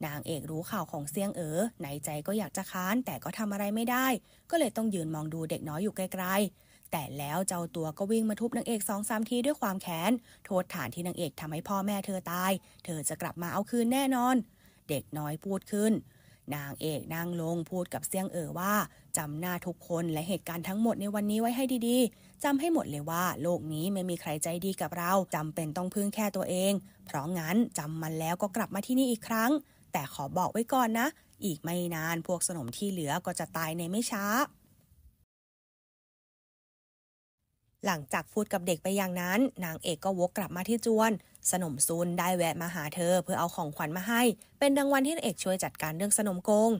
นางเอกรู้ข่าวของเซียงเอ๋อในใจก็อยากจะค้านแต่ก็ทำอะไรไม่ได้ ก็เลยต้องยืนมองดูเด็กน้อยอยู่ไกลๆแต่แล้วเจ้าตัวก็วิ่งมาทุบนางเอกสองสามทีด้วยความแค้นโทษฐานที่นางเอกทำให้พ่อแม่เธอตาย เธอจะกลับมาเอาคืนแน่นอน เด็กน้อยพูดขึ้นนางเอกนั่งลงพูดกับเซียงเอ๋อว่าจำหน้าทุกคนและเหตุการณ์ทั้งหมดในวันนี้ไว้ให้ดีๆจำให้หมดเลยว่า โลกนี้ไม่มีใครใจดีกับเราจำเป็นต้องพึ่งแค่ตัวเอง เพราะงั้นจำมันแล้วก็กลับมาที่นี่อีกครั้ง แต่ขอบอกไว้ก่อนนะ อีกไม่นานพวกสนมที่เหลือก็จะตายในไม่ช้า หลังจากพูดกับเด็กไปอย่างนั้น นางเอกก็วกกลับมาที่จวนสนมซุนได้แวะมาหาเธอเพื่อเอาของขวัญมาให้ เป็นรางวัลที่นางเอกช่วยจัดการเรื่องสนมโกง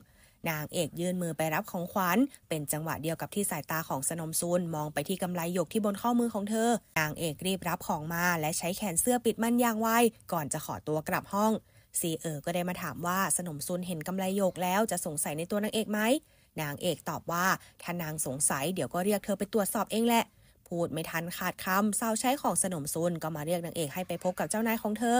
นางเอกยื่นมือไปรับของขวัญเป็นจังหวะเดียวกับที่สายตาของสนมซุนมองไปที่กำไลหยกที่บนข้อมือของเธอ นางเอกรีบรับของมาและใช้แขนเสื้อปิดมันอย่างไวก่อนจะขอตัวกลับห้องซีเออก็ได้มาถามว่าสนมซุนเห็นกำไลหยกแล้วจะสงสัยในตัวนางเอกไหมนางเอกตอบว่าถ้านางสงสัยเดี๋ยวก็เรียกเธอไปตรวจสอบเองแหละพูดไม่ทันขาดคำสาวใช้ของสนมซุนก็มาเรียกนางเอกให้ไปพบกับเจ้านายของเธอ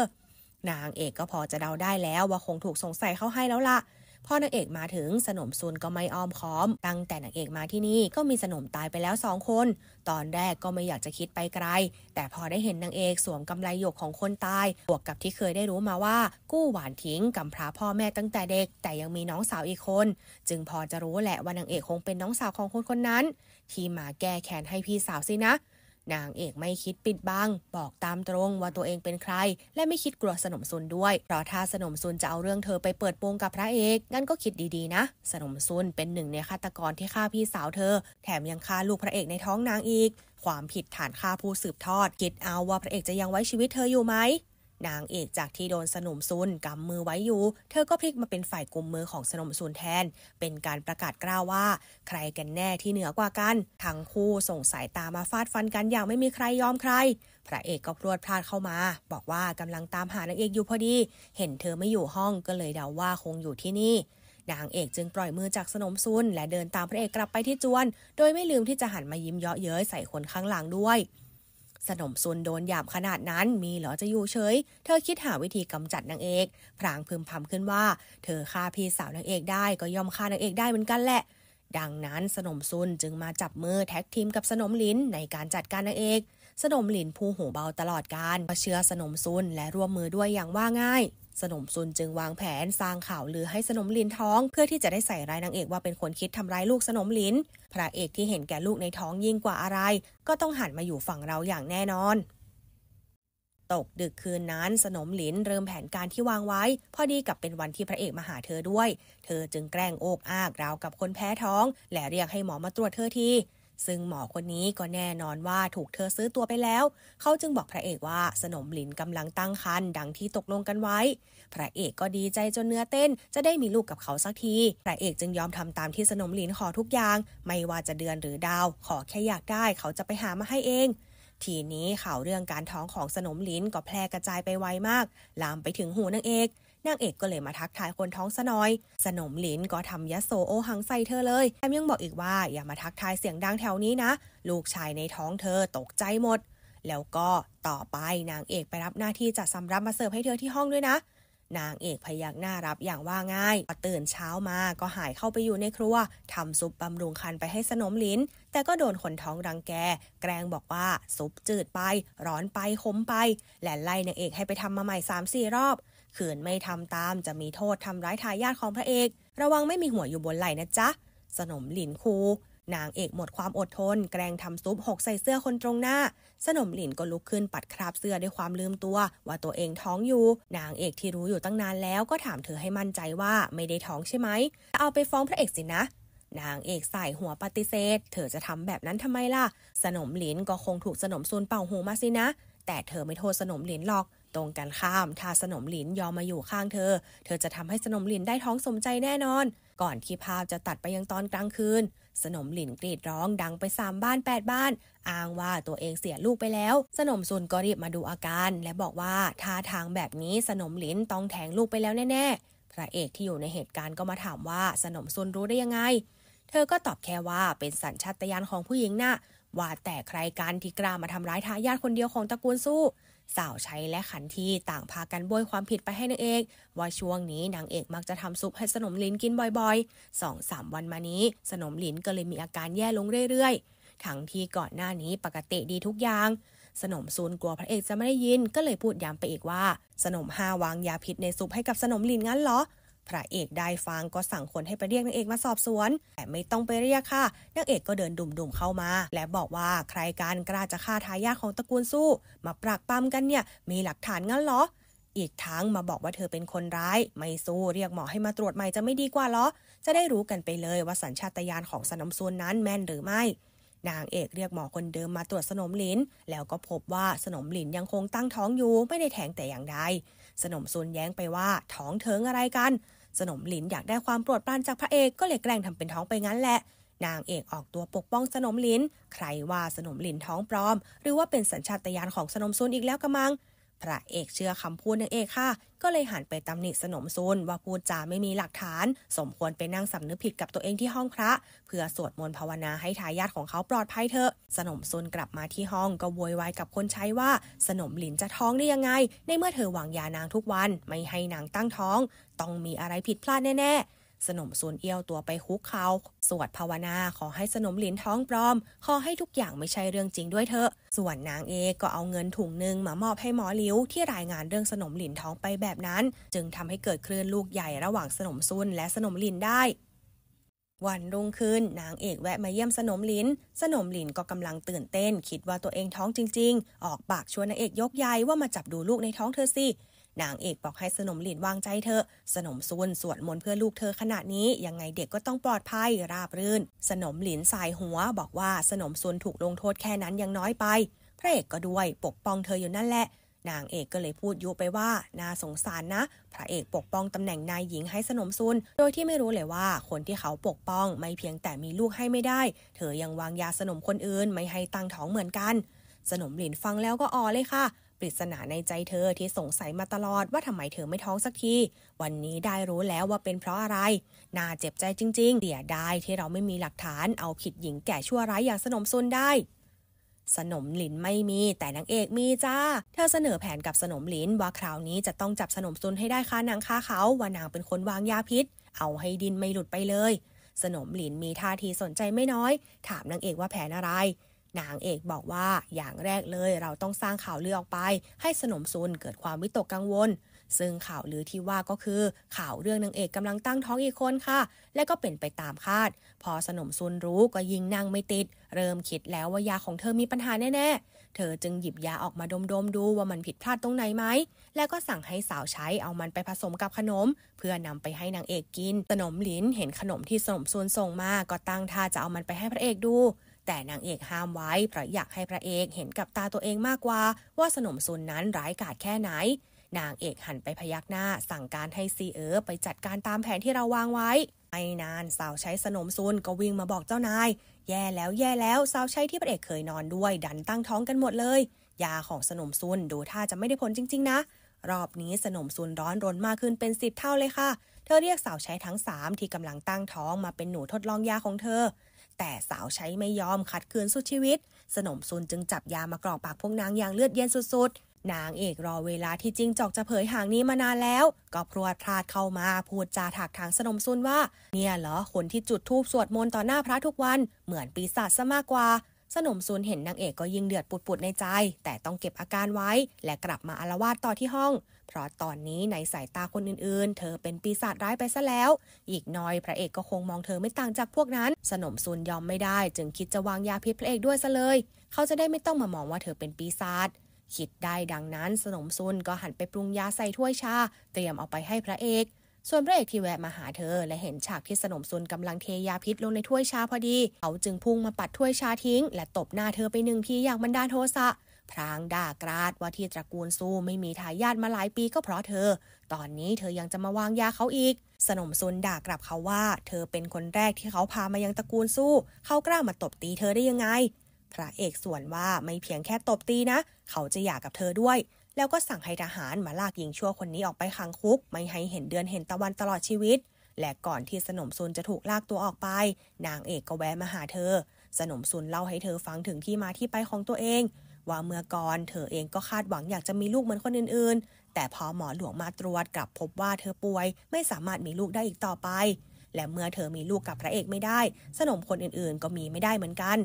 นางเอกก็พอจะเดาได้แล้วว่าคงถูกสงสัยเข้าให้แล้วละพอนางเอกมาถึงสนมซุนก็ไม่อ้อมค้อม ตั้งแต่นางเอกมาที่นี่ ก็มีสนมตายไปแล้วสองคน ตอนแรกก็ไม่อยากจะคิดไปไกล แต่พอได้เห็นนางเอกสวมกำไลหยกของคนตาย บวกกับที่เคยได้รู้มาว่า กู้หวานทิ้งกำพร้าพ่อแม่ตั้งแต่เด็ก แต่ยังมีน้องสาวอีกคน จึงพอจะรู้แหละว่านางเอกคงเป็นน้องสาวของคนคนนั้นที่มาแก้แค้นให้พี่สาวสินะนางเอกไม่คิดปิดบัง บอกตามตรงว่าตัวเองเป็นใคร และไม่คิดกลัวสนมซุนด้วยเพราะถ้าสนมซุนจะเอาเรื่องเธอไปเปิดโปงกับพระเอกงั้นก็คิดดีๆ นะ สนมซุนเป็นหนึ่งในฆาตกรที่ฆ่าพี่สาวเธอ แถมยังฆ่าลูกพระเอกในท้องนางอีก ความผิดฐานฆ่าผู้สืบทอดคิดเอาว่าพระเอกจะยังไว้ชีวิตเธออยู่ไหมนางเอกจากที่โดนสนมซุนกำมือไว้อยู่ เธอก็พลิกมาเป็นฝ่ายกุมมือของสนมซุนแทน เป็นการประกาศกล้าวว่า ใครกันแน่ที่เหนือกว่ากัน ทั้งคู่ส่งสายตามาฟาดฟันกันอย่างไม่มีใครยอมใคร พระเอกก็พรวดพลาดเข้ามา บอกว่ากำลังตามหานางเอกอยู่พอดี เห็นเธอไม่อยู่ห้องก็เลยเดาว่าคงอยู่ที่นี่ นางเอกจึงปล่อยมือจากสนมซุนและเดินตามพระเอกกลับไปที่จวน โดยไม่ลืมที่จะหันมายิ้มเยาะเย้ยใส่คนข้างหลังด้วยสนมซุนโดนหยาบขนาดนั้นมีหรอจะอยู่เฉยเธอคิดหาวิธีกำจัดนางเอกพรางพึมพำขึ้นว่า เธอฆ่าพี่สาวนางเอกได้ก็ยอมฆ่านางเอกได้เหมือนกันแหละดังนั้นสนมซุนจึงมาจับมือแท็กทีมกับสนมลินในการจัดการนางเอกสนมลินผู้หูเบาตลอดการเชื่อสนมซุนและร่วมมือด้วยอย่างว่าง่ายสนมซุนจึงวางแผนสร้างข่าวลือให้สนมลินท้องเพื่อที่จะได้ใส่ร้ายนางเอกว่าเป็นคนคิดทำร้ายลูกสนมลิน พระเอกที่เห็นแก่ลูกในท้องยิ่งกว่าอะไร ก็ต้องหันมาอยู่ฝั่งเราอย่างแน่นอน ตกดึกคืนนั้นสนมลินเริ่มแผนการที่วางไว้พอดีกับเป็นวันที่พระเอกมาหาเธอด้วย เธอจึงแกล้งโอกอากราวกับคนแพ้ท้องและเรียกให้หมอมาตรวจเธอทีซึ่งหมอคนนี้ก็แน่นอนว่าถูกเธอซื้อตัวไปแล้ว เขาจึงบอกพระเอกว่าสนมลินกำลังตั้งครรภ์ดังที่ตกลงกันไว้ พระเอกก็ดีใจจนเนื้อเต้น จะได้มีลูกกับเขาสักที พระเอกจึงยอมทำตามที่สนมลินขอทุกอย่าง ไม่ว่าจะเดือนหรือดาว ขอแค่อยากได้เขาจะไปหามาให้เอง ทีนี้ข่าวเรื่องการท้องของสนมลินก็แพร่กระจายไปไวมากลามไปถึงหูนางเอกนางเอกก็เลยมาทักทายคนท้องซะหน่อย สนมหลินก็ทำยะโซโอหังใส่เธอเลย แถมยังบอกอีกว่าอย่ามาทักทายเสียงดังแถวนี้นะ ลูกชายในท้องเธอตกใจหมด แล้วก็ต่อไปนางเอกไปรับหน้าที่จัดสำรับมาเสิร์ฟให้เธอที่ห้องด้วยนะ นางเอกพยักหน้ารับอย่างว่าง่ายพอตื่นเช้ามาก็หายเข้าไปอยู่ในครัวทำซุปบำรุงคันไปให้สนมลิ้น แต่ก็โดนคนท้องรังแก แกล้งบอกว่าซุปจืดไป ร้อนไปขมไป และไล่นางเอกให้ไปทำมาใหม่3-4รอบขืนไม่ทำตามจะมีโทษทำร้ายทายาทของพระเอกระวังไม่มีหัวอยู่บนไหล่นะจ๊ะ สนมหลินคู นางเอกหมดความอดทน แกล้งทำซุปหกใส่เสื้อคนตรงหน้า สนมหลินก็ลุกขึ้นปัดคราบเสื้อด้วยความลืมตัว ว่าตัวเองท้องอยู่ นางเอกที่รู้อยู่ตั้งนานแล้วก็ถามเธอให้มั่นใจว่าไม่ได้ท้องใช่ไหม เอาไปฟ้องพระเอกสินะนางเอกใส่หัวปฏิเสธ เธอจะทำแบบนั้นทำไมล่ะสนมหลินก็คงถูกสนมซูนเป่าหูมาสินะ แต่เธอไม่โทษสนมหลินหรอกตรงกันข้ามถ้าสนมหลินยอมมาอยู่ข้างเธอ เธอจะทำให้สนมหลินได้ท้องสมใจแน่นอน ก่อนที่ภาพจะตัดไปยังตอนกลางคืน สนมหลินกรีดร้องดังไปสามบ้านแปดบ้าน อ้างว่าตัวเองเสียลูกไปแล้ว สนมซุนก็รีบมาดูอาการ และบอกว่าท่าทางแบบนี้สนมหลินต้องแทงลูกไปแล้วแน่ๆ พระเอกที่อยู่ในเหตุการณ์ก็มาถามว่าสนมซุนรู้ได้ยังไง เธอก็ตอบแค่ว่าเป็นสัญชาตญาณของผู้หญิงนะ่ะว่าแต่ใครกันที่กล้ามาทำร้ายทายาทคนเดียวของตระกูลสู้สาวใช้และขันทีต่างพากันบวยความผิดไปให้นางเอกว่าช่วงนี้นางเอกมักจะทำซุปให้สนมลินกินบ่อยๆสองสามวันมานี้ สนมลินก็เลยมีอาการแย่ลงเรื่อยๆทั้งที่ก่อนหน้านี้ปกติดีทุกอย่าง สนมซูนกลัวพระเอกจะไม่ได้ยินก็เลยพูดย้ำไปอีกว่า สนมห้าวางยาพิษในซุปให้กับสนมลินงั้นเหรอพระเอกได้ฟังก็สั่งคนให้ไปเรียกนางเอกมาสอบสวน แต่ไม่ต้องไปเรียกค่ะ นางเอกก็เดินดุ่มๆเข้ามา และบอกว่าใครการกล้าจะฆ่าทายาทของตระกูลสู้ มาปรักป้มกันเนี่ย มีหลักฐานงั้นเหรอ อีกทั้งมาบอกว่าเธอเป็นคนร้าย ไม่สู้เรียกหมอให้มาตรวจใหม่จะไม่ดีกว่าเหรอ จะได้รู้กันไปเลยว่าสัญชาตญาณของสนมซูนนั้นแม่นหรือไม่ นางเอกเรียกหมอคนเดิมมาตรวจสนมลิ้นแล้วก็พบว่าสนมลิ้นยังคงตั้งท้องอยู่ไม่ได้แท้งแต่อย่างใด สนมซุนแย้งไปว่าท้องเถิงอะไรกันสนมหลินอยากได้ความโปรดปรานจากพระเอกก็เลยแกล้งทำเป็นท้องไปงั้นแหละ นางเอกออกตัวปกป้องสนมหลินใครว่าสนมหลินท้องปลอม หรือว่าเป็นสัญชาตญาณของสนมซุนอีกแล้วกระมังพระเอกเชื่อคำพูดนางเอกค่ะ ก็เลยหันไปตำหนิสนมซุนว่าพูดจาไม่มีหลักฐาน สมควรไปนั่งสำนึกผิดกับตัวเองที่ห้องพระ เพื่อสวดมนต์ภาวนาให้ทายาทของเขาปลอดภัยเถอะ สนมซุนกลับมาที่ห้องก็โวยวายกับคนใช้ว่า สนมหลินจะท้องได้ยังไง ในเมื่อเธอวางยานางทุกวันไม่ให้นางตั้งท้อง ต้องมีอะไรผิดพลาดแน่ๆสนมซุนเอี้ยวตัวไปฮุกเขา สวดภาวนาขอให้สนมหลินท้องปลอม ขอให้ทุกอย่างไม่ใช่เรื่องจริงด้วยเถอะส่วนนางเอก็เอาเงินถุงหนึ่งมามอบให้หมอลิ้วที่รายงานเรื่องสนมหลินท้องไปแบบนั้น จึงทำให้เกิดคลื่นลูกใหญ่ระหว่างสนมซุนและสนมหลินได้ วันรุ่งขึ้นนางเอกแวะมาเยี่ยมสนมลิน สนมลินก็กำลังตื่นเต้นคิดว่าตัวเองท้องจริง ๆ ออกปากชวนนางเอกยกใยว่ามาจับดูลูกในท้องเธอสินางเอกบอกให้สนมหลินวางใจเธอ สนมซุนสวดมนต์เพื่อลูกเธอขนาดนี้ยังไงเด็กก็ต้องปลอดภัยราบรื่น สนมหลินสายหัวบอกว่าสนมซุนถูกลงโทษแค่นั้นยังน้อยไป พระเอกก็ด้วยปกป้องเธออยู่นั่นแหละ นางเอกก็เลยพูดยุไปว่าน่าสงสารนะ พระเอกปกป้องตำแหน่งนายหญิงให้สนมซุน โดยที่ไม่รู้เลยว่าคนที่เขาปกป้องไม่เพียงแต่มีลูกให้ไม่ได้ เธอยังวางยาสนมคนอื่นไม่ให้ตั้งท้องเหมือนกัน สนมหลินฟังแล้วก็อ๋อเลยค่ะปริศนาในใจเธอที่สงสัยมาตลอดว่าทำไมเธอไม่ท้องสักที วันนี้ได้รู้แล้วว่าเป็นเพราะอะไร น่าเจ็บใจจริงๆ เสียดายที่เราไม่มีหลักฐานเอาผิดหญิงแก่ชั่วร้ายอย่างสนมซุนได้ สนมหลินไม่มี แต่นางเอกมีจ้าเธอเสนอแผนกับสนมหลิน ว่าคราวนี้จะต้องจับสนมซุนให้ได้ค่านางค่าเขา ว่านางเป็นคนวางยาพิษ เอาให้ดินไม่หลุดไปเลย สนมหลินมีท่าทีสนใจไม่น้อย ถามนางเอกว่าแผนอะไรนางเอกบอกว่าอย่างแรกเลยเราต้องสร้างข่าวลือออกไปให้สนมซุนเกิดความวิตกกังวล ซึ่งข่าวลือที่ว่าก็คือข่าวเรื่องนางเอกกำลังตั้งท้องอีกคนค่ะ และก็เป็นไปตามคาด พอสนมซุนรู้ก็ยิงนางไม่ติด เริ่มคิดแล้วว่ายาของเธอมีปัญหาแน่ๆเธอจึงหยิบยาออกมาดมๆดดูว่ามันผิดพลาดตรงไหนไหมแล้วก็สั่งให้สาวใช้เอามันไปผสมกับขนมเพื่อนำไปให้นางเอกกินสนมลินเห็นขนมที่สนมซุนส่งมาก็ตั้งท่าจะเอามันไปให้พระเอกดูแต่นางเอกห้ามไว้เพราะอยากให้พระเอกเห็นกับตาตัวเองมากกว่า ว่าสนมซุนนั้นร้ายกาจแค่ไหน นางเอกหันไปพยักหน้า สั่งการให้ซีเอ๋อไปจัดการตามแผนที่เราวางไว้ไม่นานสาวใช้สนมซุนก็วิ่งมาบอกเจ้านาย แย่แล้วแย่แล้วสาวใช้ที่พระเอกเคยนอนด้วยดันตั้งท้องกันหมดเลยยาของสนมซุนดูท่าจะไม่ได้ผลจริงๆ นะ รอบนี้สนมซุนร้อนรนมากขึ้นเป็นสิบเท่าเลยค่ะ เธอเรียกสาวใช้ทั้งสามที่กำลังตั้งท้องมาเป็นหนูทดลองยาของเธอแต่สาวใช้ไม่ยอมขัดขืนสุดชีวิต สนมซุนจึงจับยามากรอกปากพวกนางอย่างเลือดเย็นสุดๆ นางเอกรอเวลาที่จริงจอกจะเผยหางนี้มานานแล้ว ก็พรวดพลาดเข้ามาพูดจาถักทางสนมซุนว่า เนี่ยเหรอคนที่จุดธูปสวดมนต์ต่อหน้าพระทุกวัน เหมือนปีศาจซะมากกว่าสนมซูนเห็นนางเอกก็ยิ่งเดือดปุดๆ ในใจ แต่ต้องเก็บอาการไว้และกลับมาอารวาสต่อที่ห้องเพราะตอนนี้ในสายตาคนอื่นๆ เธอเป็นปีศาจร้ายไปซะแล้ว อีกน้อยพระเอกก็คงมองเธอไม่ต่างจากพวกนั้น สนมซูนยอมไม่ได้จึงคิดจะวางยาพิษพระเอกด้วยซะเลย เขาจะได้ไม่ต้องมามองว่าเธอเป็นปีศาจคิดได้ดังนั้นสนมซุนก็หันไปปรุงยาใส่ถ้วยชา เตรียมเอาไปให้พระเอกส่วนพระเอกที่แวะมาหาเธอและเห็นฉากที่สนมซุนกำลังเทยาพิษลงในถ้วยชาพอดี เขาจึงพุ่งมาปัดถ้วยชาทิ้งและตบหน้าเธอไปหนึ่งทีอย่างบันดาลโทสะพรางด่ากราดว่าที่ตระกูลซูไม่มีทายาทมาหลายปีก็เพราะเธอ ตอนนี้เธอยังจะมาวางยาเขาอีก สนมซุนด่ากลับเขาว่าเธอเป็นคนแรกที่เขาพามายังตระกูลซูเขากล้ามาตบตีเธอได้ยังไง พระเอกส่วนว่าไม่เพียงแค่ตบตีนะเขาจะหยาากับเธอด้วยแล้วก็สั่งให้ทหารมาลากหญิงชั่วคนนี้ออกไปขังคุก ไม่ให้เห็นเดือนเห็นตะวันตลอดชีวิต และก่อนที่สนมซุนจะถูกลากตัวออกไป นางเอกก็แวะมาหาเธอ สนมซุนเล่าให้เธอฟังถึงที่มาที่ไปของตัวเอง ว่าเมื่อก่อนเธอเองก็คาดหวังอยากจะมีลูกเหมือนคนอื่นๆ แต่พอหมอหลวงมาตรวจกลับพบว่าเธอป่วยไม่สามารถมีลูกได้อีกต่อไป และเมื่อเธอมีลูกกับพระเอกไม่ได้ สนมคนอื่นๆ ก็มีไม่ได้เหมือนกัน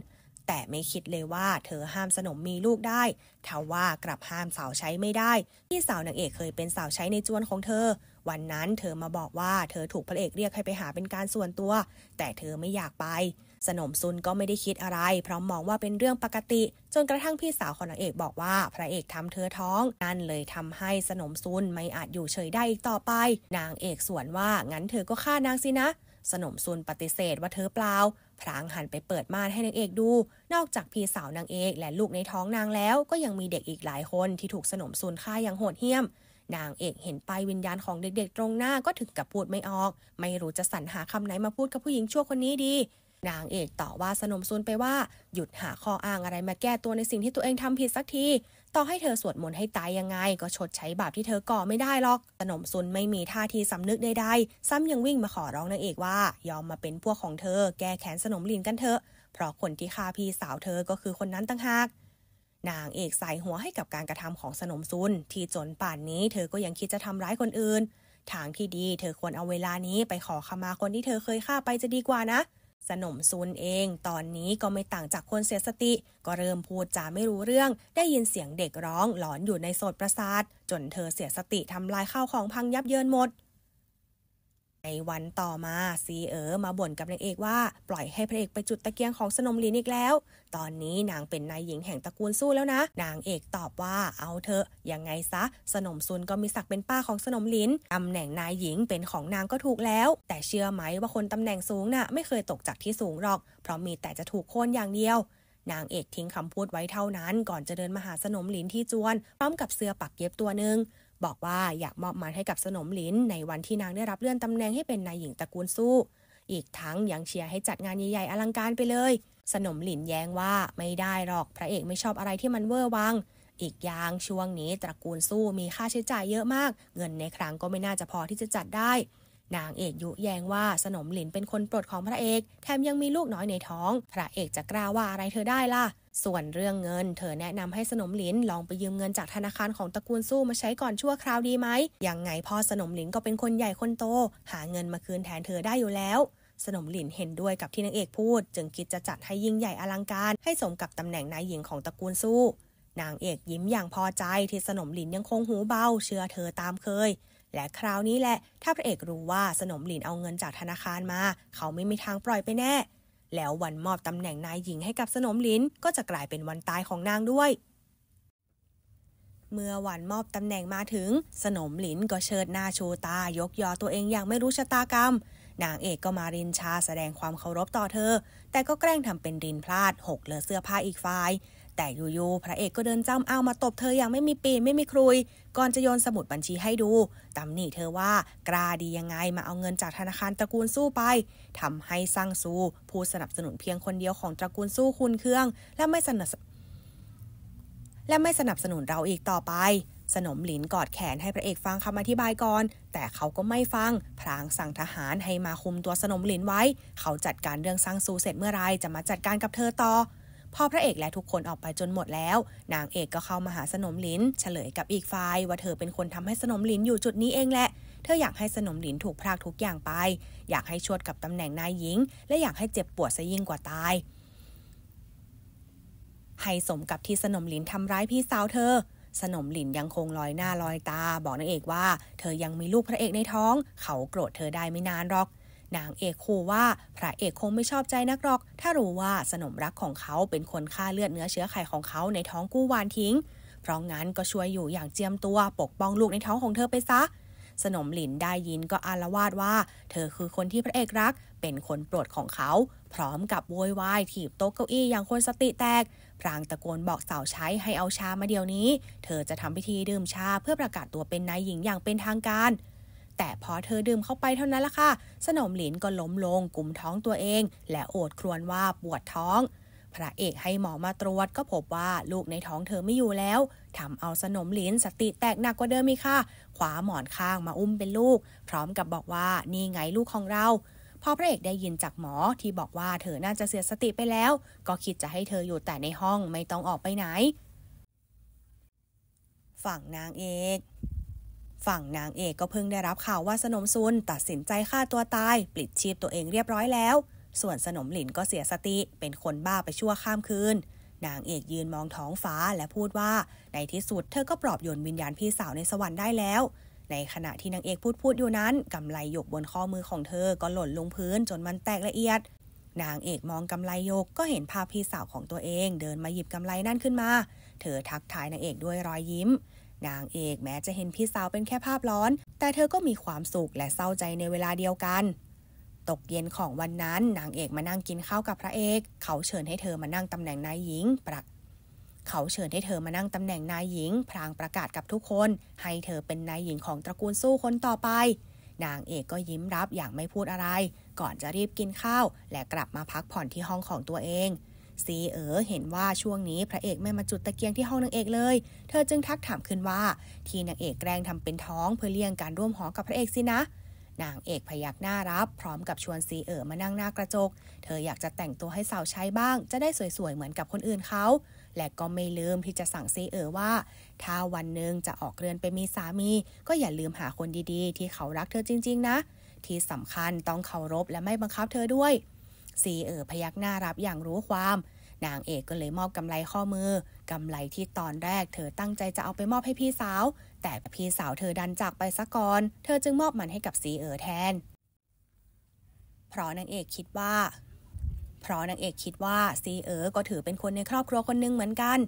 แต่ไม่คิดเลยว่าเธอห้ามสนมมีลูกได้ ทว่ากลับห้ามสาวใช้ไม่ได้ที่สาวนางเอกเคยเป็นสาวใช้ในจวนของเธอ วันนั้นเธอมาบอกว่าเธอถูกพระเอกเรียกให้ไปหาเป็นการส่วนตัว แต่เธอไม่อยากไป สนมซุนก็ไม่ได้คิดอะไรเพราะมองว่าเป็นเรื่องปกติ จนกระทั่งพี่สาวของนางเอกบอกว่า พระเอกทำเธอท้องนั่นเลยทำให้สนมซุนไม่อาจอยู่เฉยได้อีกต่อไป นางเอกสวนว่างั้นเธอก็ฆ่านางสินะ สนมซุนปฏิเสธว่าเธอเปล่าพลางหันไปเปิดม่านให้นางเอกดู นอกจากพี่สาวนางเอกและลูกในท้องนางแล้วก็ยังมีเด็กอีกหลายคนที่ถูกสนมซูลฆ่าอย่างโหดเหี้ยม นางเอกเห็นไปวิญญาณของเด็กๆตรงหน้าก็ถึงกับพูดไม่ออก ไม่รู้จะสรรหาคำไหนมาพูดกับผู้หญิงชั่วคนนี้ดี นางเอกต่อว่าสนมซุนไปว่า หยุดหาข้ออ้างอะไรมาแก้ตัวในสิ่งที่ตัวเองทำผิดสักทีต่อให้เธอสวดมนต์ให้ตายยังไงก็ชดใช้บาปที่เธอก่อไม่ได้หรอกขนมซุนไม่มีท่าทีสำนึกใดๆซ้ำยังวิ่งมาขอร้องนางเอกว่า ยอมมาเป็นพวกของเธอ แก้แค้นสนมลินกันเถอะ เพราะคนที่ฆ่าพี่สาวเธอก็คือคนนั้นต่างหาก นางเอกใส่หัวให้กับการกระทำของสนมซุน ที่จนป่านนี้เธอก็ยังคิดจะทำร้ายคนอื่น ทางที่ดีเธอควรเอาเวลานี้ไปขอขมาคนที่เธอเคยฆ่าไปจะดีกว่านะสนมซุนเอง ตอนนี้ก็ไม่ต่างจากคนเสียสติ ก็เริ่มพูดจาไม่รู้เรื่อง ได้ยินเสียงเด็กร้องหลอนอยู่ในโสดประสาท จนเธอเสียสติทำลายข้าวของพังยับเยินหมดในวันต่อมาซีเอ๋อมาบ่นกับนางเอกว่า ปล่อยให้พระเอกไปจุดตะเกียงของสนมลินอีกแล้ว ตอนนี้นางเป็นนายหญิงแห่งตระกูลสู้แล้วนะ นางเอกตอบว่าเอาเถอะยังไงซะ สนมซุนก็มีศักดิ์เป็นป้าของสนมลินตำแหน่งนายหญิงเป็นของนางก็ถูกแล้ว แต่เชื่อไหมว่าคนตำแหน่งสูงนะ่ะไม่เคยตกจากที่สูงหรอก เพราะมีแต่จะถูกโค่นอย่างเดียว นางเอกทิ้งคำพูดไว้เท่านั้น ก่อนจะเดินมาหาสนมลินที่จวนพร้อมกับเสื้อปักเย็บตัวหนึ่งบอกว่าอยากมอบมันให้กับสนมลินในวันที่นางได้รับเลื่อนตำแหน่งให้เป็นนายหญิงตระกูลสู้ อีกทั้งยังเชียร์ให้จัดงานใหญ่ๆ อลังการไปเลย สนมหลินแย้งว่าไม่ได้หรอก พระเอกไม่ชอบอะไรที่มันเวอร์วัง อีกอย่างช่วงนี้ตระกูลสู้มีค่าใช้จ่ายเยอะมาก เงินในครั้งก็ไม่น่าจะพอที่จะจัดได้นางเอกยุแยงว่าสนมหลินเป็นคนโปรดของพระเอกแถมยังมีลูกน้อยในท้อง พระเอกจะกล้าว่าอะไรเธอได้ล่ะส่วนเรื่องเงิน เธอแนะนำให้สนมหลินลองไปยืมเงินจากธนาคารของตระกูลสู้มาใช้ก่อนชั่วคราวดีไหมยังไงพ่อสนมหลินก็เป็นคนใหญ่คนโต หาเงินมาคืนแทนเธอได้อยู่แล้ว สนมหลินเห็นด้วยกับที่นางเอกพูด จึงคิดจะจัดให้ยิ่งใหญ่อลังการให้สมกับตำแหน่งนายหญิงของตระกูลสู้นางเอกยิ้มอย่างพอใจที่สนมหลินยังคงหูเบาเชื่อเธอตามเคยและคราวนี้แหละ ถ้าพระเอกรู้ว่าสนมหลินเอาเงินจากธนาคารมา เขาไม่มีทางปล่อยไปแน่ แล้ววันมอบตำแหน่งนายหญิงให้กับสนมหลินก็จะกลายเป็นวันตายของนางด้วย เมื่อวันมอบตำแหน่งมาถึง สนมหลินก็เชิดหน้าชูตายกยอตัวเองอย่างไม่รู้ชะตากรรม นางเอกก็มารินชาแสดงความเคารพต่อเธอ แต่ก็แกล้งทำเป็นรินพลาดหกเลอเสื้อผ้าอีกฝ่ายแต่อยู่ๆพระเอกก็เดินจ้ำเอามาตบเธออย่างไม่มีปีไม่มีครุย ก่อนจะโยนสมุดบัญชีให้ดูตำหนิเธอว่า กล้าดียังไงมาเอาเงินจากธนาคารตระกูลสู้ไปทำให้ซังซูผู้สนับสนุนเพียงคนเดียวของตระกูลสู้คุณเครื่อง และไม่สนับและไม่สนับสนุนเราอีกต่อไป สนมหลินกอดแขน ให้พระเอกฟังคำอธิบายก่อนแต่เขาก็ไม่ฟังพรางสั่งทหารให้มาคุมตัวสนมหลินไว้ เขาจัดการเรื่องซังซูเสร็จเมื่อไรจะมาจัดการกับเธอต่อพอพระเอกและทุกคนออกไปจนหมดแล้ว นางเอกก็เข้ามาหาสนมลินเฉลยกับอีกฝ่าย ว่าเธอเป็นคนทำให้สนมลินอยู่จุดนี้เองแหละ เธออยากให้สนมหลินถูกพรากทุกอย่างไป อยากให้ชดกับตำแหน่งนายหญิง และอยากให้เจ็บปวดซะยิ่งกว่าตาย ให้สมกับที่สนมหลินทำร้ายพี่สาวเธอ สนมหลินยังคงลอยหน้าลอยตา บอกนางเอกว่า เธอยังมีลูกพระเอกในท้อง เขาโกรธเธอได้ไม่นานหรอกนางเอกคู่ว่าพระเอกคงไม่ชอบใจนักหรอก ถ้ารู้ว่าสนมรักของเขาเป็นคนฆ่าเลือดเนื้อเชื้อไขของเขาในท้องกู้วานทิ้งเพราะงั้น ก็ช่วยอยู่อย่างเจียมตัวปกป้องลูกในท้องของเธอไปซะ สนมหลินได้ยินก็อารวาดว่าเธอคือคนที่พระเอกรักเป็นคนโปรดของเขา พร้อมกับโวยวาย ถีบโต๊ะเก้าอี้อย่างคนสติแตกพรางตะโกนบอกสาวใช้ให้เอาชามาเดี๋ยวนี้ เธอจะทำพิธีดื่มชาเพื่อประกาศตัวเป็นนายหญิงอย่างเป็นทางการแต่พอเธอดื่มเข้าไปเท่านั้นละค่ะ สนมหลินก็ล้มลงกลุ่มท้องตัวเอง และโอดครวญว่าปวดท้อง พระเอกให้หมอมาตรวจก็พบว่าลูกในท้องเธอไม่อยู่แล้วทำเอาสนมหลินสติแตกหนักกว่าเดิมอีกค่ะ ขวาหมอนข้างมาอุ้มเป็นลูก พร้อมกับบอกว่านี่ไงลูกของเรา พอพระเอกได้ยินจากหมอที่บอกว่าเธอน่าจะเสียสติไปแล้ว ก็คิดจะให้เธออยู่แต่ในห้องไม่ต้องออกไปไหน ฝั่งนางเอกฝั่งนางเอกก็เพิ่งได้รับข่าวว่าสนมซุน ตัดสินใจฆ่าตัวตายปลิดชีพตัวเองเรียบร้อยแล้ว ส่วนสนมหลินก็เสียสติ เป็นคนบ้าไปชั่วข้ามคืน นางเอกยืนมองท้องฟ้าและพูดว่าในที่สุดเธอก็ปลอบโยนวิญญาณพี่สาวในสวรรค์ได้แล้ว ในขณะที่นางเอกพูดพูดอยู่นั้น กำไลหยกบนข้อมือของเธอก็หล่นลงพื้น จนมันแตกละเอียด นางเอกมองกำไลหยกก็เห็นภาพพี่สาวของตัวเอง เดินมาหยิบกำไลนั่นขึ้นมา เธอทักทายนางเอกด้วยรอยยิ้มนางเอกแม้จะเห็นพี่สาวเป็นแค่ภาพร้อน แต่เธอก็มีความสุขและเศร้าใจในเวลาเดียวกัน ตกเย็นของวันนั้นนางเอกมานั่งกินข้าวกับพระเอกเขาเชิญให้เธอมานั่งตำแหน่งนายหญิงประเขาเชิญให้เธอมานั่งตำแหน่งนายหญิงพรางประกาศกับทุกคน ให้เธอเป็นนายหญิงของตระกูลสู้คนต่อไป นางเอกก็ยิ้มรับอย่างไม่พูดอะไร ก่อนจะรีบกินข้าว และกลับมาพักผ่อนที่ห้องของตัวเองซีเอ๋อเห็นว่าช่วงนี้พระเอกไม่มาจุดตะเกียงที่ห้องนางเอกเลย เธอจึงทักถามขึ้นว่า ที่นางเอกแกล้งทำเป็นท้องเพื่อเลี่ยงการร่วมหอกับพระเอกสินะ นางเอกพยักหน้ารับพร้อมกับชวนซีเอ๋อมานั่งหน้ากระจก เธออยากจะแต่งตัวให้สาวใช้บ้าง จะได้สวยๆเหมือนกับคนอื่นเขา และก็ไม่ลืมที่จะสั่งซีเอ๋อว่าถ้าวันหนึ่งจะออกเรือนไปมีสามี ก็อย่าลืมหาคนดีๆ ที่เขารักเธอจริง ๆ นะ ที่สำคัญต้องเคารพและไม่บังคับเธอด้วยซีเอ๋อพยักหน้ารับอย่างรู้ความ นางเอกก็เลยมอบกำไรข้อมือ กำไรที่ตอนแรกเธอตั้งใจจะเอาไปมอบให้พี่สาว แต่พี่สาวเธอดันจากไปซะก่อนเธอจึงมอบมันให้กับซีเอ๋อแทน เพราะนางเอกคิดว่า เพราะนางเอกคิดว่าซีเอ๋อก็ถือเป็นคนในครอบครัวคนหนึ่งเหมือนกัน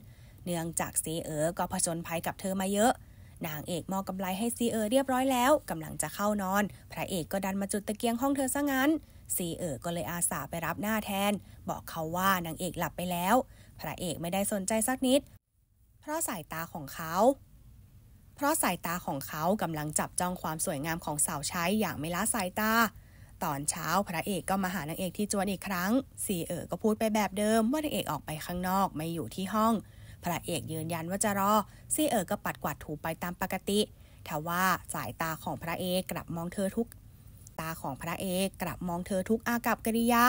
เนื่องจากซีเอ๋อก็ผจญภัยกับเธอมาเยอะนางเอกมอบกำไรให้ซีเออเรียบร้อยแล้วกำลังจะเข้านอน พระเอกก็ดันมาจุดตะเกียงห้องเธอซะงั้นซีเอ๋อก็เลยอาสาไปรับหน้าแทนบอกเขาว่านางเอกหลับไปแล้ว พระเอกไม่ได้สนใจสักนิด เพราะสายตาของเขา เพราะสายตาของเขากำลังจับจ้องความสวยงามของสาวใช้อย่างไม่ละสายตา ตอนเช้าพระเอกก็มาหานางเอกที่จวนอีกครั้งซีเอ๋อก็พูดไปแบบเดิม ว่านางเอกออกไปข้างนอกไม่อยู่ที่ห้อง พระเอกยืนยันว่าจะรอซีเอ๋อก็ปัดกวาดถูไปตามปกติทว่าสายตาของพระเอกกลับมองเธอทุกตาของพระเอกกลับมองเธอทุกอากับกิริยา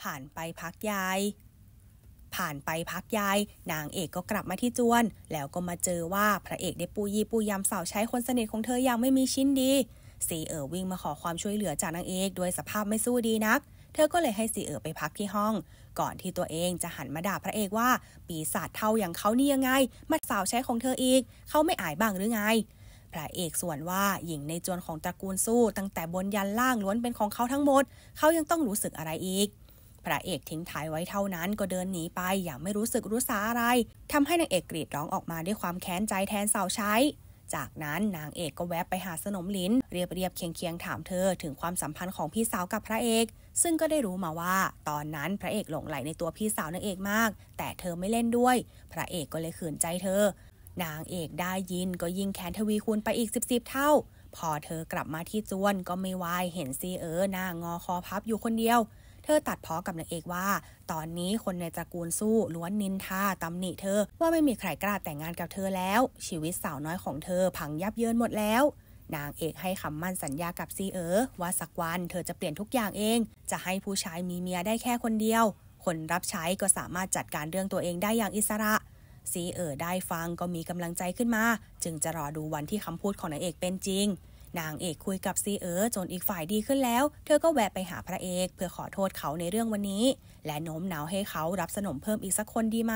ผ่านไปพักยญยผ่านไปพักยายนางเอกก็กลับมาที่จวน แล้วก็มาเจอว่าพระเอกได้ปูยี่ปูยำสาวใช้คนสนิทของเธออย่างไม่มีชิ้นดี สีเอ๋อวิ่งมาขอความช่วยเหลือจากนางเอกด้วยสภาพไม่สู้ดีนัก เธอก็เลยให้สีเอ๋อไปพักที่ห้อง ก่อนที่ตัวเองจะหันมาด่าพระเอกว่าปีศาจเท่าอย่างเขานี่ยังไงมาสาวใช้ของเธออีกเขาไม่อายบ้างหรือไงพระเอกส่วนว่าหญิงในจวนของตระกูลสู้ตั้งแต่บนยันล่างล้วนเป็นของเขาทั้งหมด เขายังต้องรู้สึกอะไรอีก พระเอกทิ้งท้ายไว้เท่านั้นก็เดินหนีไปอย่างไม่รู้สึกรู้สาอะไร ทำให้นางเอกกรีดร้องออกมาด้วยความแค้นใจแทนสาวใช้ จากนั้นนางเอกก็แวะไปหาสนมลิ้นเรียบเรียบเคียงเคียงถามเธอถึงความสัมพันธ์ของพี่สาวกับพระเอก ซึ่งก็ได้รู้มาว่า ตอนนั้นพระเอกหลงไหลในตัวพี่สาวนางเอกมาก แต่เธอไม่เล่นด้วย พระเอกก็เลยขืนใจเธอนางเอกได้ยินก็ยิ่งแขนทวีคูณไปอีกสิบสิบเท่า พอเธอกลับมาที่จวนก็ไม่วายเห็นซีเออนางอคอพับอยู่คนเดียว เธอตัดพ้อกับนางเอกว่า ตอนนี้คนในตระกูลสู้ล้วนนินทาตำหนิเธอว่าไม่มีใครกล้าแต่งงานกับเธอแล้ว ชีวิตสาวน้อยของเธอพังยับเยินหมดแล้ว นางเอกให้คำมั่นสัญญากับซีเอ๋อว่าสักวันเธอจะเปลี่ยนทุกอย่างเอง จะให้ผู้ชายมีเมียได้แค่คนเดียวคนรับใช้ก็สามารถจัดการเรื่องตัวเองได้อย่างอิสระซีเอ๋อได้ฟังก็มีกำลังใจขึ้นมา จึงจะรอดูวันที่คำพูดของนางเอกเป็นจริง นางเอกคุยกับซีเอ๋อจนอีกฝ่ายดีขึ้นแล้ว เธอก็แวะไปหาพระเอกเพื่อขอโทษเขาในเรื่องวันนี้ และโน้มน้าวให้เขารับสนมเพิ่มอีกสักคนดีไหม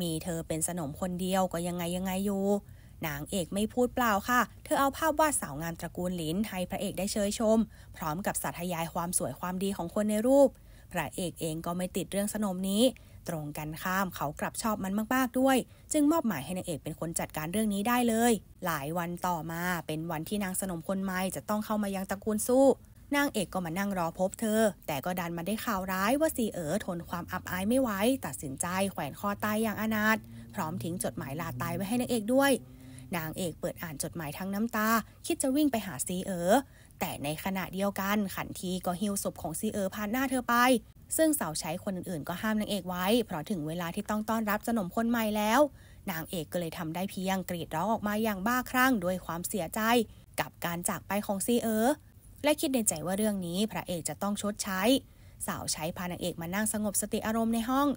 มีเธอเป็นสนมคนเดียวก็ยังไงยังไงอยู่นางเอกไม่พูดเปล่าค่ะ เธอเอาภาพวาดสาวงามตระกูลลินให้พระเอกได้เชยชม พร้อมกับสัธยายความสวยความดีของคนในรูป พระเอกเองก็ไม่ติดเรื่องสนมนี้ตรงกันข้ามเขากลับชอบมันมาก ๆด้วย จึงมอบหมายให้นางเอกเป็นคนจัดการเรื่องนี้ได้เลย หลายวันต่อมาเป็นวันที่นางสนมคนใหม่จะต้องเข้ามายังตระกูลสู้นางเอกก็มานั่งรอพบเธอ แต่ก็ดันมาได้ข่าวร้ายว่าซีเอ๋อทนความอับอายไม่ไหวตัดสินใจแขวนคอตายอย่างอนาถพร้อมทิ้งจดหมายลาตายไว้ให้นางเอกด้วย นางเอกเปิดอ่านจดหมายทั้งน้ำตาคิดจะวิ่งไปหาซีเอ๋อแต่ในขณะเดียวกัน ขันทีก็หิวศพของซีเอ๋อผ่านหน้าเธอไปซึ่งสาวใช้คนอื่นๆ ก็ห้ามนางเอกไว้ เพราะถึงเวลาที่ต้องต้อนรับสนมคนใหม่แล้วนางเอกก็เลยทำได้เพียงกรีดร้องออกมาอย่างบ้าคลั่งด้วยความเสียใจ กับการจากไปของซีเออและคิดในใจว่าเรื่องนี้พระเอกจะต้องชดใช้ สาวใช้พานางเอกมานั่งสงบสติอารมณ์ในห้อง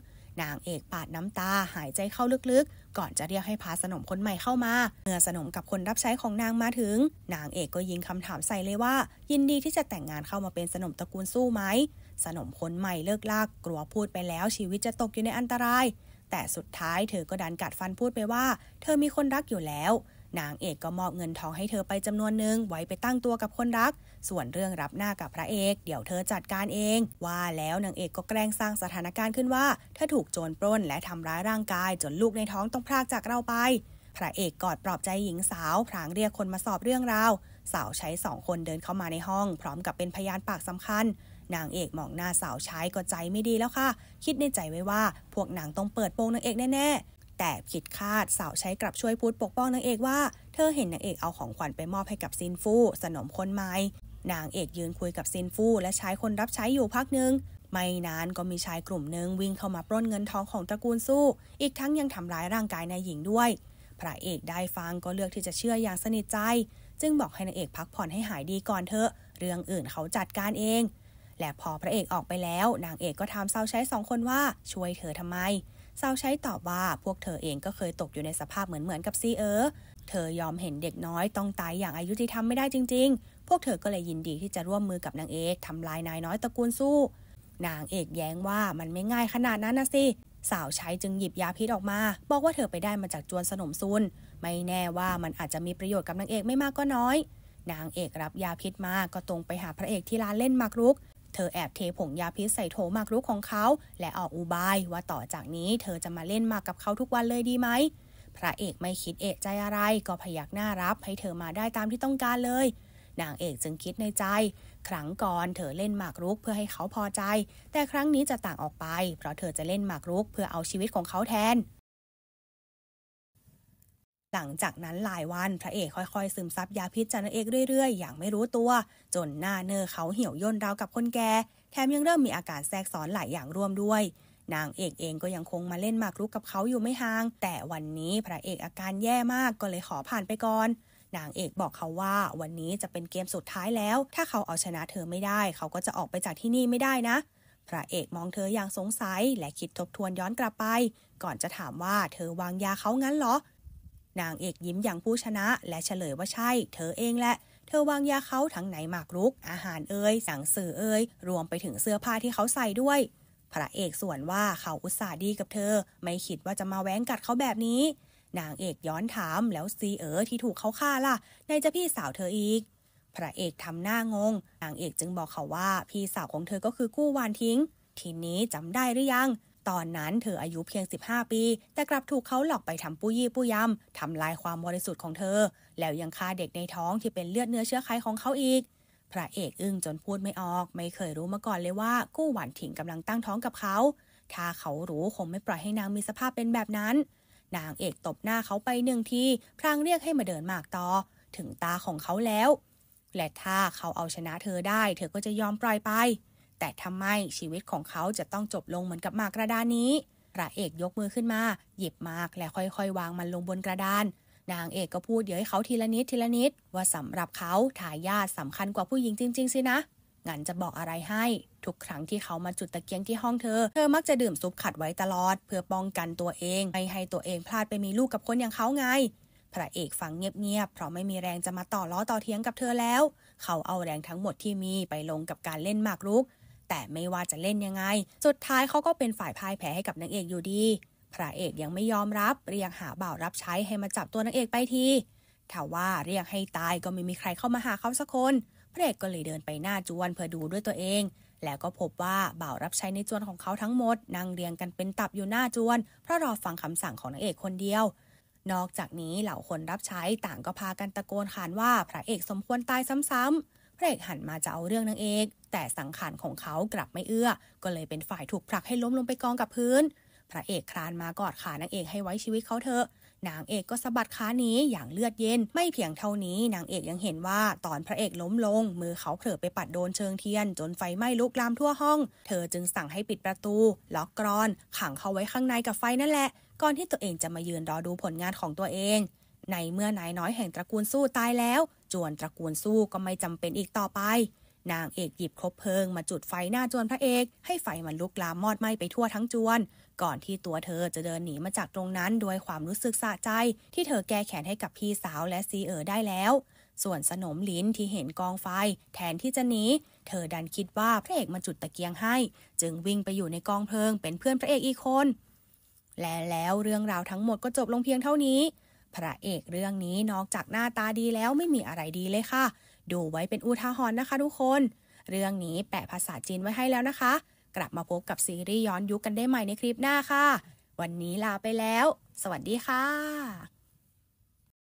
นางเอกปาดน้ำตาหายใจเข้าลึกๆ ก่อนจะเรียกให้พาสนมคนใหม่เข้ามาเมื่อสนมกับคนรับใช้ของนางมาถึงนางเอกก็ยิงคำถามใส่เลยว่า ยินดีที่จะแต่งงานเข้ามาเป็นสนมตระกูลสู้ไหมสนมคนใหม่เลิกลากกลัวพูดไปแล้วชีวิตจะตกอยู่ในอันตราย แต่สุดท้ายเธอก็ดันกัดฟันพูดไปว่า เธอมีคนรักอยู่แล้วนางเอกก็มอบเงินทองให้เธอไปจำนวนหนึ่งไว้ไปตั้งตัวกับคนรัก ส่วนเรื่องรับหน้ากับพระเอก เดี๋ยวเธอจัดการเอง ว่าแล้วนางเอกก็แกล้งสร้างสถานการณ์ขึ้นว่าเธอถูกโจรปล้นและทำร้ายร่างกายจนลูกในท้องต้องพรากจากเราไป พระเอกกอดปลอบใจหญิงสาวพรางเรียกคนมาสอบเรื่องราวสาวใช้สองคนเดินเข้ามาในห้องพร้อมกับเป็นพยานปากสำคัญนางเอกมองหน้าสาวใช้ก็ใจไม่ดีแล้วค่ะ คิดในใจไว้ว่า พวกนางต้องเปิดโปงนางเอกแน่ๆแต่ผิดคาดสาวใช้กลับช่วยพูดปกป้องนางเอกว่า เธอเห็นนางเอกเอาของขวัญไปมอบให้กับซินฟู่สนมคนใหม่ นางเอกยืนคุยกับซินฟู่และใช้คนรับใช้อยู่พักหนึ่ง ไม่นานก็มีชายกลุ่มหนึ่งวิ่งเข้ามาปล้นเงินทองของตระกูลสู้ อีกทั้งยังทำร้ายร่างกายนายหญิงด้วย พระเอกได้ฟังก็เลือกที่จะเชื่ออย่างสนิทใจ จึงบอกให้นางเอกพักผ่อนให้หายดีก่อนเถอะ เรื่องอื่นเขาจัดการเองและพอพระเอกออกไปแล้ว นางเอกก็ถามสาวใช้สองคนว่าช่วยเธอทำไมสาวใช้ตอบว่าพวกเธอเองก็เคยตกอยู่ในสภาพเหมือนเหมือนกับซีเออเธอยอมเห็นเด็กน้อยต้องตายอย่างอายุที่ทำไม่ได้จริง ๆ พวกเธอก็เลยยินดีที่จะร่วมมือกับนางเอกทำลายนายน้อยตระกูลสู้ นางเอกแย้งว่ามันไม่ง่ายขนาดนั้นนะสิสาวใช้จึงหยิบยาพิษออกมา บอกว่าเธอไปได้มาจากจวนสนมซุน ไม่แน่ว่ามันอาจจะมีประโยชน์กับนางเอกไม่มากก็น้อย นางเอกรับยาพิษมาก็ตรงไปหาพระเอกที่ร้านเล่นมากรุกเธอแอบเทผงยาพิษใส่โถหมากรุกของเขา และออกอุบายว่าต่อจากนี้เธอจะมาเล่นหมากกับเขาทุกวันเลยดีไหม พระเอกไม่คิดเอะใจอะไร ก็พยักหน้ารับให้เธอมาได้ตามที่ต้องการเลยนางเอกจึงคิดในใจ ครั้งก่อน เธอเล่นหมากรุกเพื่อให้เขาพอใจ แต่ครั้งนี้จะต่างออกไป เพราะเธอจะเล่นหมากรุกเพื่อเอาชีวิตของเขาแทนหลังจากนั้นหลายวันพระเอกค่อยๆ ซึมซับยาพิษจากนางเอกเรื่อยๆ อย่างไม่รู้ตัว จนหน้าเนอเขาเหี่ยวย่นราวกับคนแก่แถมยังเริ่มมีอาการแทรกซ้อนหลายอย่างร่วมด้วยนางเอกเองก็ยังคงมาเล่นมากรุกกับเขาอยู่ไม่ห่าง แต่วันนี้พระเอกอาการแย่มากก็เลยขอผ่านไปก่อนนางเอกบอกเขาว่าวันนี้จะเป็นเกมสุดท้ายแล้ว ถ้าเขาเอาชนะเธอไม่ได้เขาก็จะออกไปจากที่นี่ไม่ได้นะ พระเอกมองเธออย่างสงสัยและคิดทบทวนย้อนกลับไป ก่อนจะถามว่าเธอวางยาเขางั้นเหรอนางเอกยิ้มอย่างผู้ชนะและเฉลยว่าใช่ เธอเองแหละ เธอวางยาเขาทั้งไหนหมากรุก อาหารเอ่ยสั่งสื่อเอ่ยรวมไปถึงเสื้อผ้าที่เขาใส่ด้วย พระเอกส่วนว่าเขาอุตส่าห์ดีกับเธอ ไม่คิดว่าจะมาแว้งกัดเขาแบบนี้ นางเอกย้อนถามแล้วซีเอ๋อที่ถูกเขาฆ่าล่ะในจะพี่สาวเธออีก พระเอกทำหน้างงนางเอกจึงบอกเขาว่าพี่สาวของเธอก็คือกู้วานทิ้ง ทีนี้จำได้หรือยังตอนนั้นเธออายุเพียง 15 ปี แต่กลับถูกเขาหลอกไปทำปุ้ยี่ปุ้ยำ ทำลายความบริสุทธิ์ของเธอ แล้วยังฆ่าเด็กในท้องที่เป็นเลือดเนื้อเชื้อไขของเขาอีก พระเอกอึ้งจนพูดไม่ออก ไม่เคยรู้มาก่อนเลยว่ากู้หวันถิงกำลังตั้งท้องกับเขา ถ้าเขารู้คงไม่ปล่อยให้นางมีสภาพเป็นแบบนั้น นางเอกตบหน้าเขาไปหนึ่งทีพรางเรียกให้มาเดินหมากต่อ ถึงตาของเขาแล้ว และถ้าเขาเอาชนะเธอได้ เธอก็จะยอมปล่อยไปแต่ทำไมชีวิตของเขาจะต้องจบลงเหมือนกับหมากกระดานนี้ พระเอกยกมือขึ้นมา หยิบหมากและค่อยๆ วางมันลงบนกระดาน นางเอกก็พูดเยให้เขาทีละนิดทีละนิดว่าสำหรับเขาทายาทสำคัญกว่าผู้หญิงจริง ๆสินะ งั้นจะบอกอะไรให้ ทุกครั้งที่เขามาจุดตะเกียงที่ห้องเธอ เธอมักจะดื่มซุปขัดไว้ตลอด เพื่อป้องกันตัวเองไม่ให้ตัวเองพลาดไปมีลูกกับคนอย่างเขาไง พระเอกฟังเงียบๆเพราะไม่มีแรงจะมาต่อล้อต่อเทียงกับเธอแล้ว เขาเอาแรงทั้งหมดที่มีไปลงกับการเล่นหมากรุกแต่ไม่ว่าจะเล่นยังไงสุดท้ายเขาก็เป็นฝ่ายพ่ายแพ้ให้กับนางเอกอยู่ดี พระเอกยังไม่ยอมรับ เรียกหาบ่าวรับใช้ให้มาจับตัวนางเอกไปทีถ้าว่าเรียกให้ตายก็ไม่มีใครเข้ามาหาเขาสักคนพระเอกก็เลยเดินไปหน้าจวนเพื่อดูด้วยตัวเอง แล้วก็พบว่าบ่าวรับใช้ในจวนของเขาทั้งหมดนั่งเรียงกันเป็นตับอยู่หน้าจวนเพราะรอฟังคำสั่งของนางเอกคนเดียว นอกจากนี้เหล่าคนรับใช้ต่างก็พากันตะโกนขานว่า พระเอกสมควรตายซ้ำพระเอกหันมาจะเอาเรื่องนางเอกแต่สังขารของเขากลับไม่เอื้อ ก็เลยเป็นฝ่ายถูกผลักให้ล้มลงไปกองกับพื้น พระเอกคลานมากอดขานางเอกให้ไว้ชีวิตเขาเถอะนางเอกก็สะบัดขาหนีอย่างเลือดเย็นไม่เพียงเท่านี้นางเอกยังเห็นว่าตอนพระเอกล้มลง มือเขาเผลอไปปัดโดนเชิงเทียนจนไฟไหม้ลุกลามทั่วห้อง เธอจึงสั่งให้ปิดประตู ล็อกกรอนขังเขาไว้ข้างในกับไฟนั่นแหละ ก่อนที่ตัวเองจะมายืนรอดูผลงานของตัวเอง ในเมื่อนายน้อยแห่งตระกูลสู้ตายแล้วจวนตระกูลสู้ก็ไม่จำเป็นอีกต่อไป นางเอกหยิบคบเพลิงมาจุดไฟหน้าจวนพระเอกให้ไฟมันลุกลามมอดไหม้ไปทั่วทั้งจวน ก่อนที่ตัวเธอจะเดินหนีมาจากตรงนั้นด้วยความรู้สึกสะใจที่เธอแก้แขนให้กับพี่สาวและซีเอ๋อได้แล้ว ส่วนสนมลิ้นที่เห็นกองไฟแทนที่จะหนี เธอดันคิดว่าพระเอกมาจุดตะเกียงให้ จึงวิ่งไปอยู่ในกองเพลิงเป็นเพื่อนพระเอกอีกคน และแล้วเรื่องราวทั้งหมดก็จบลงเพียงเท่านี้พระเอกเรื่องนี้นอกจากหน้าตาดีแล้วไม่มีอะไรดีเลยค่ะ ดูไว้เป็นอุทาหรณ์นะคะทุกคน เรื่องนี้แปะภาษาจีนไว้ให้แล้วนะคะ กลับมาพบกับซีรีส์ย้อนยุคกันได้ใหม่ในคลิปหน้าค่ะ วันนี้ลาไปแล้ว สวัสดีค่ะ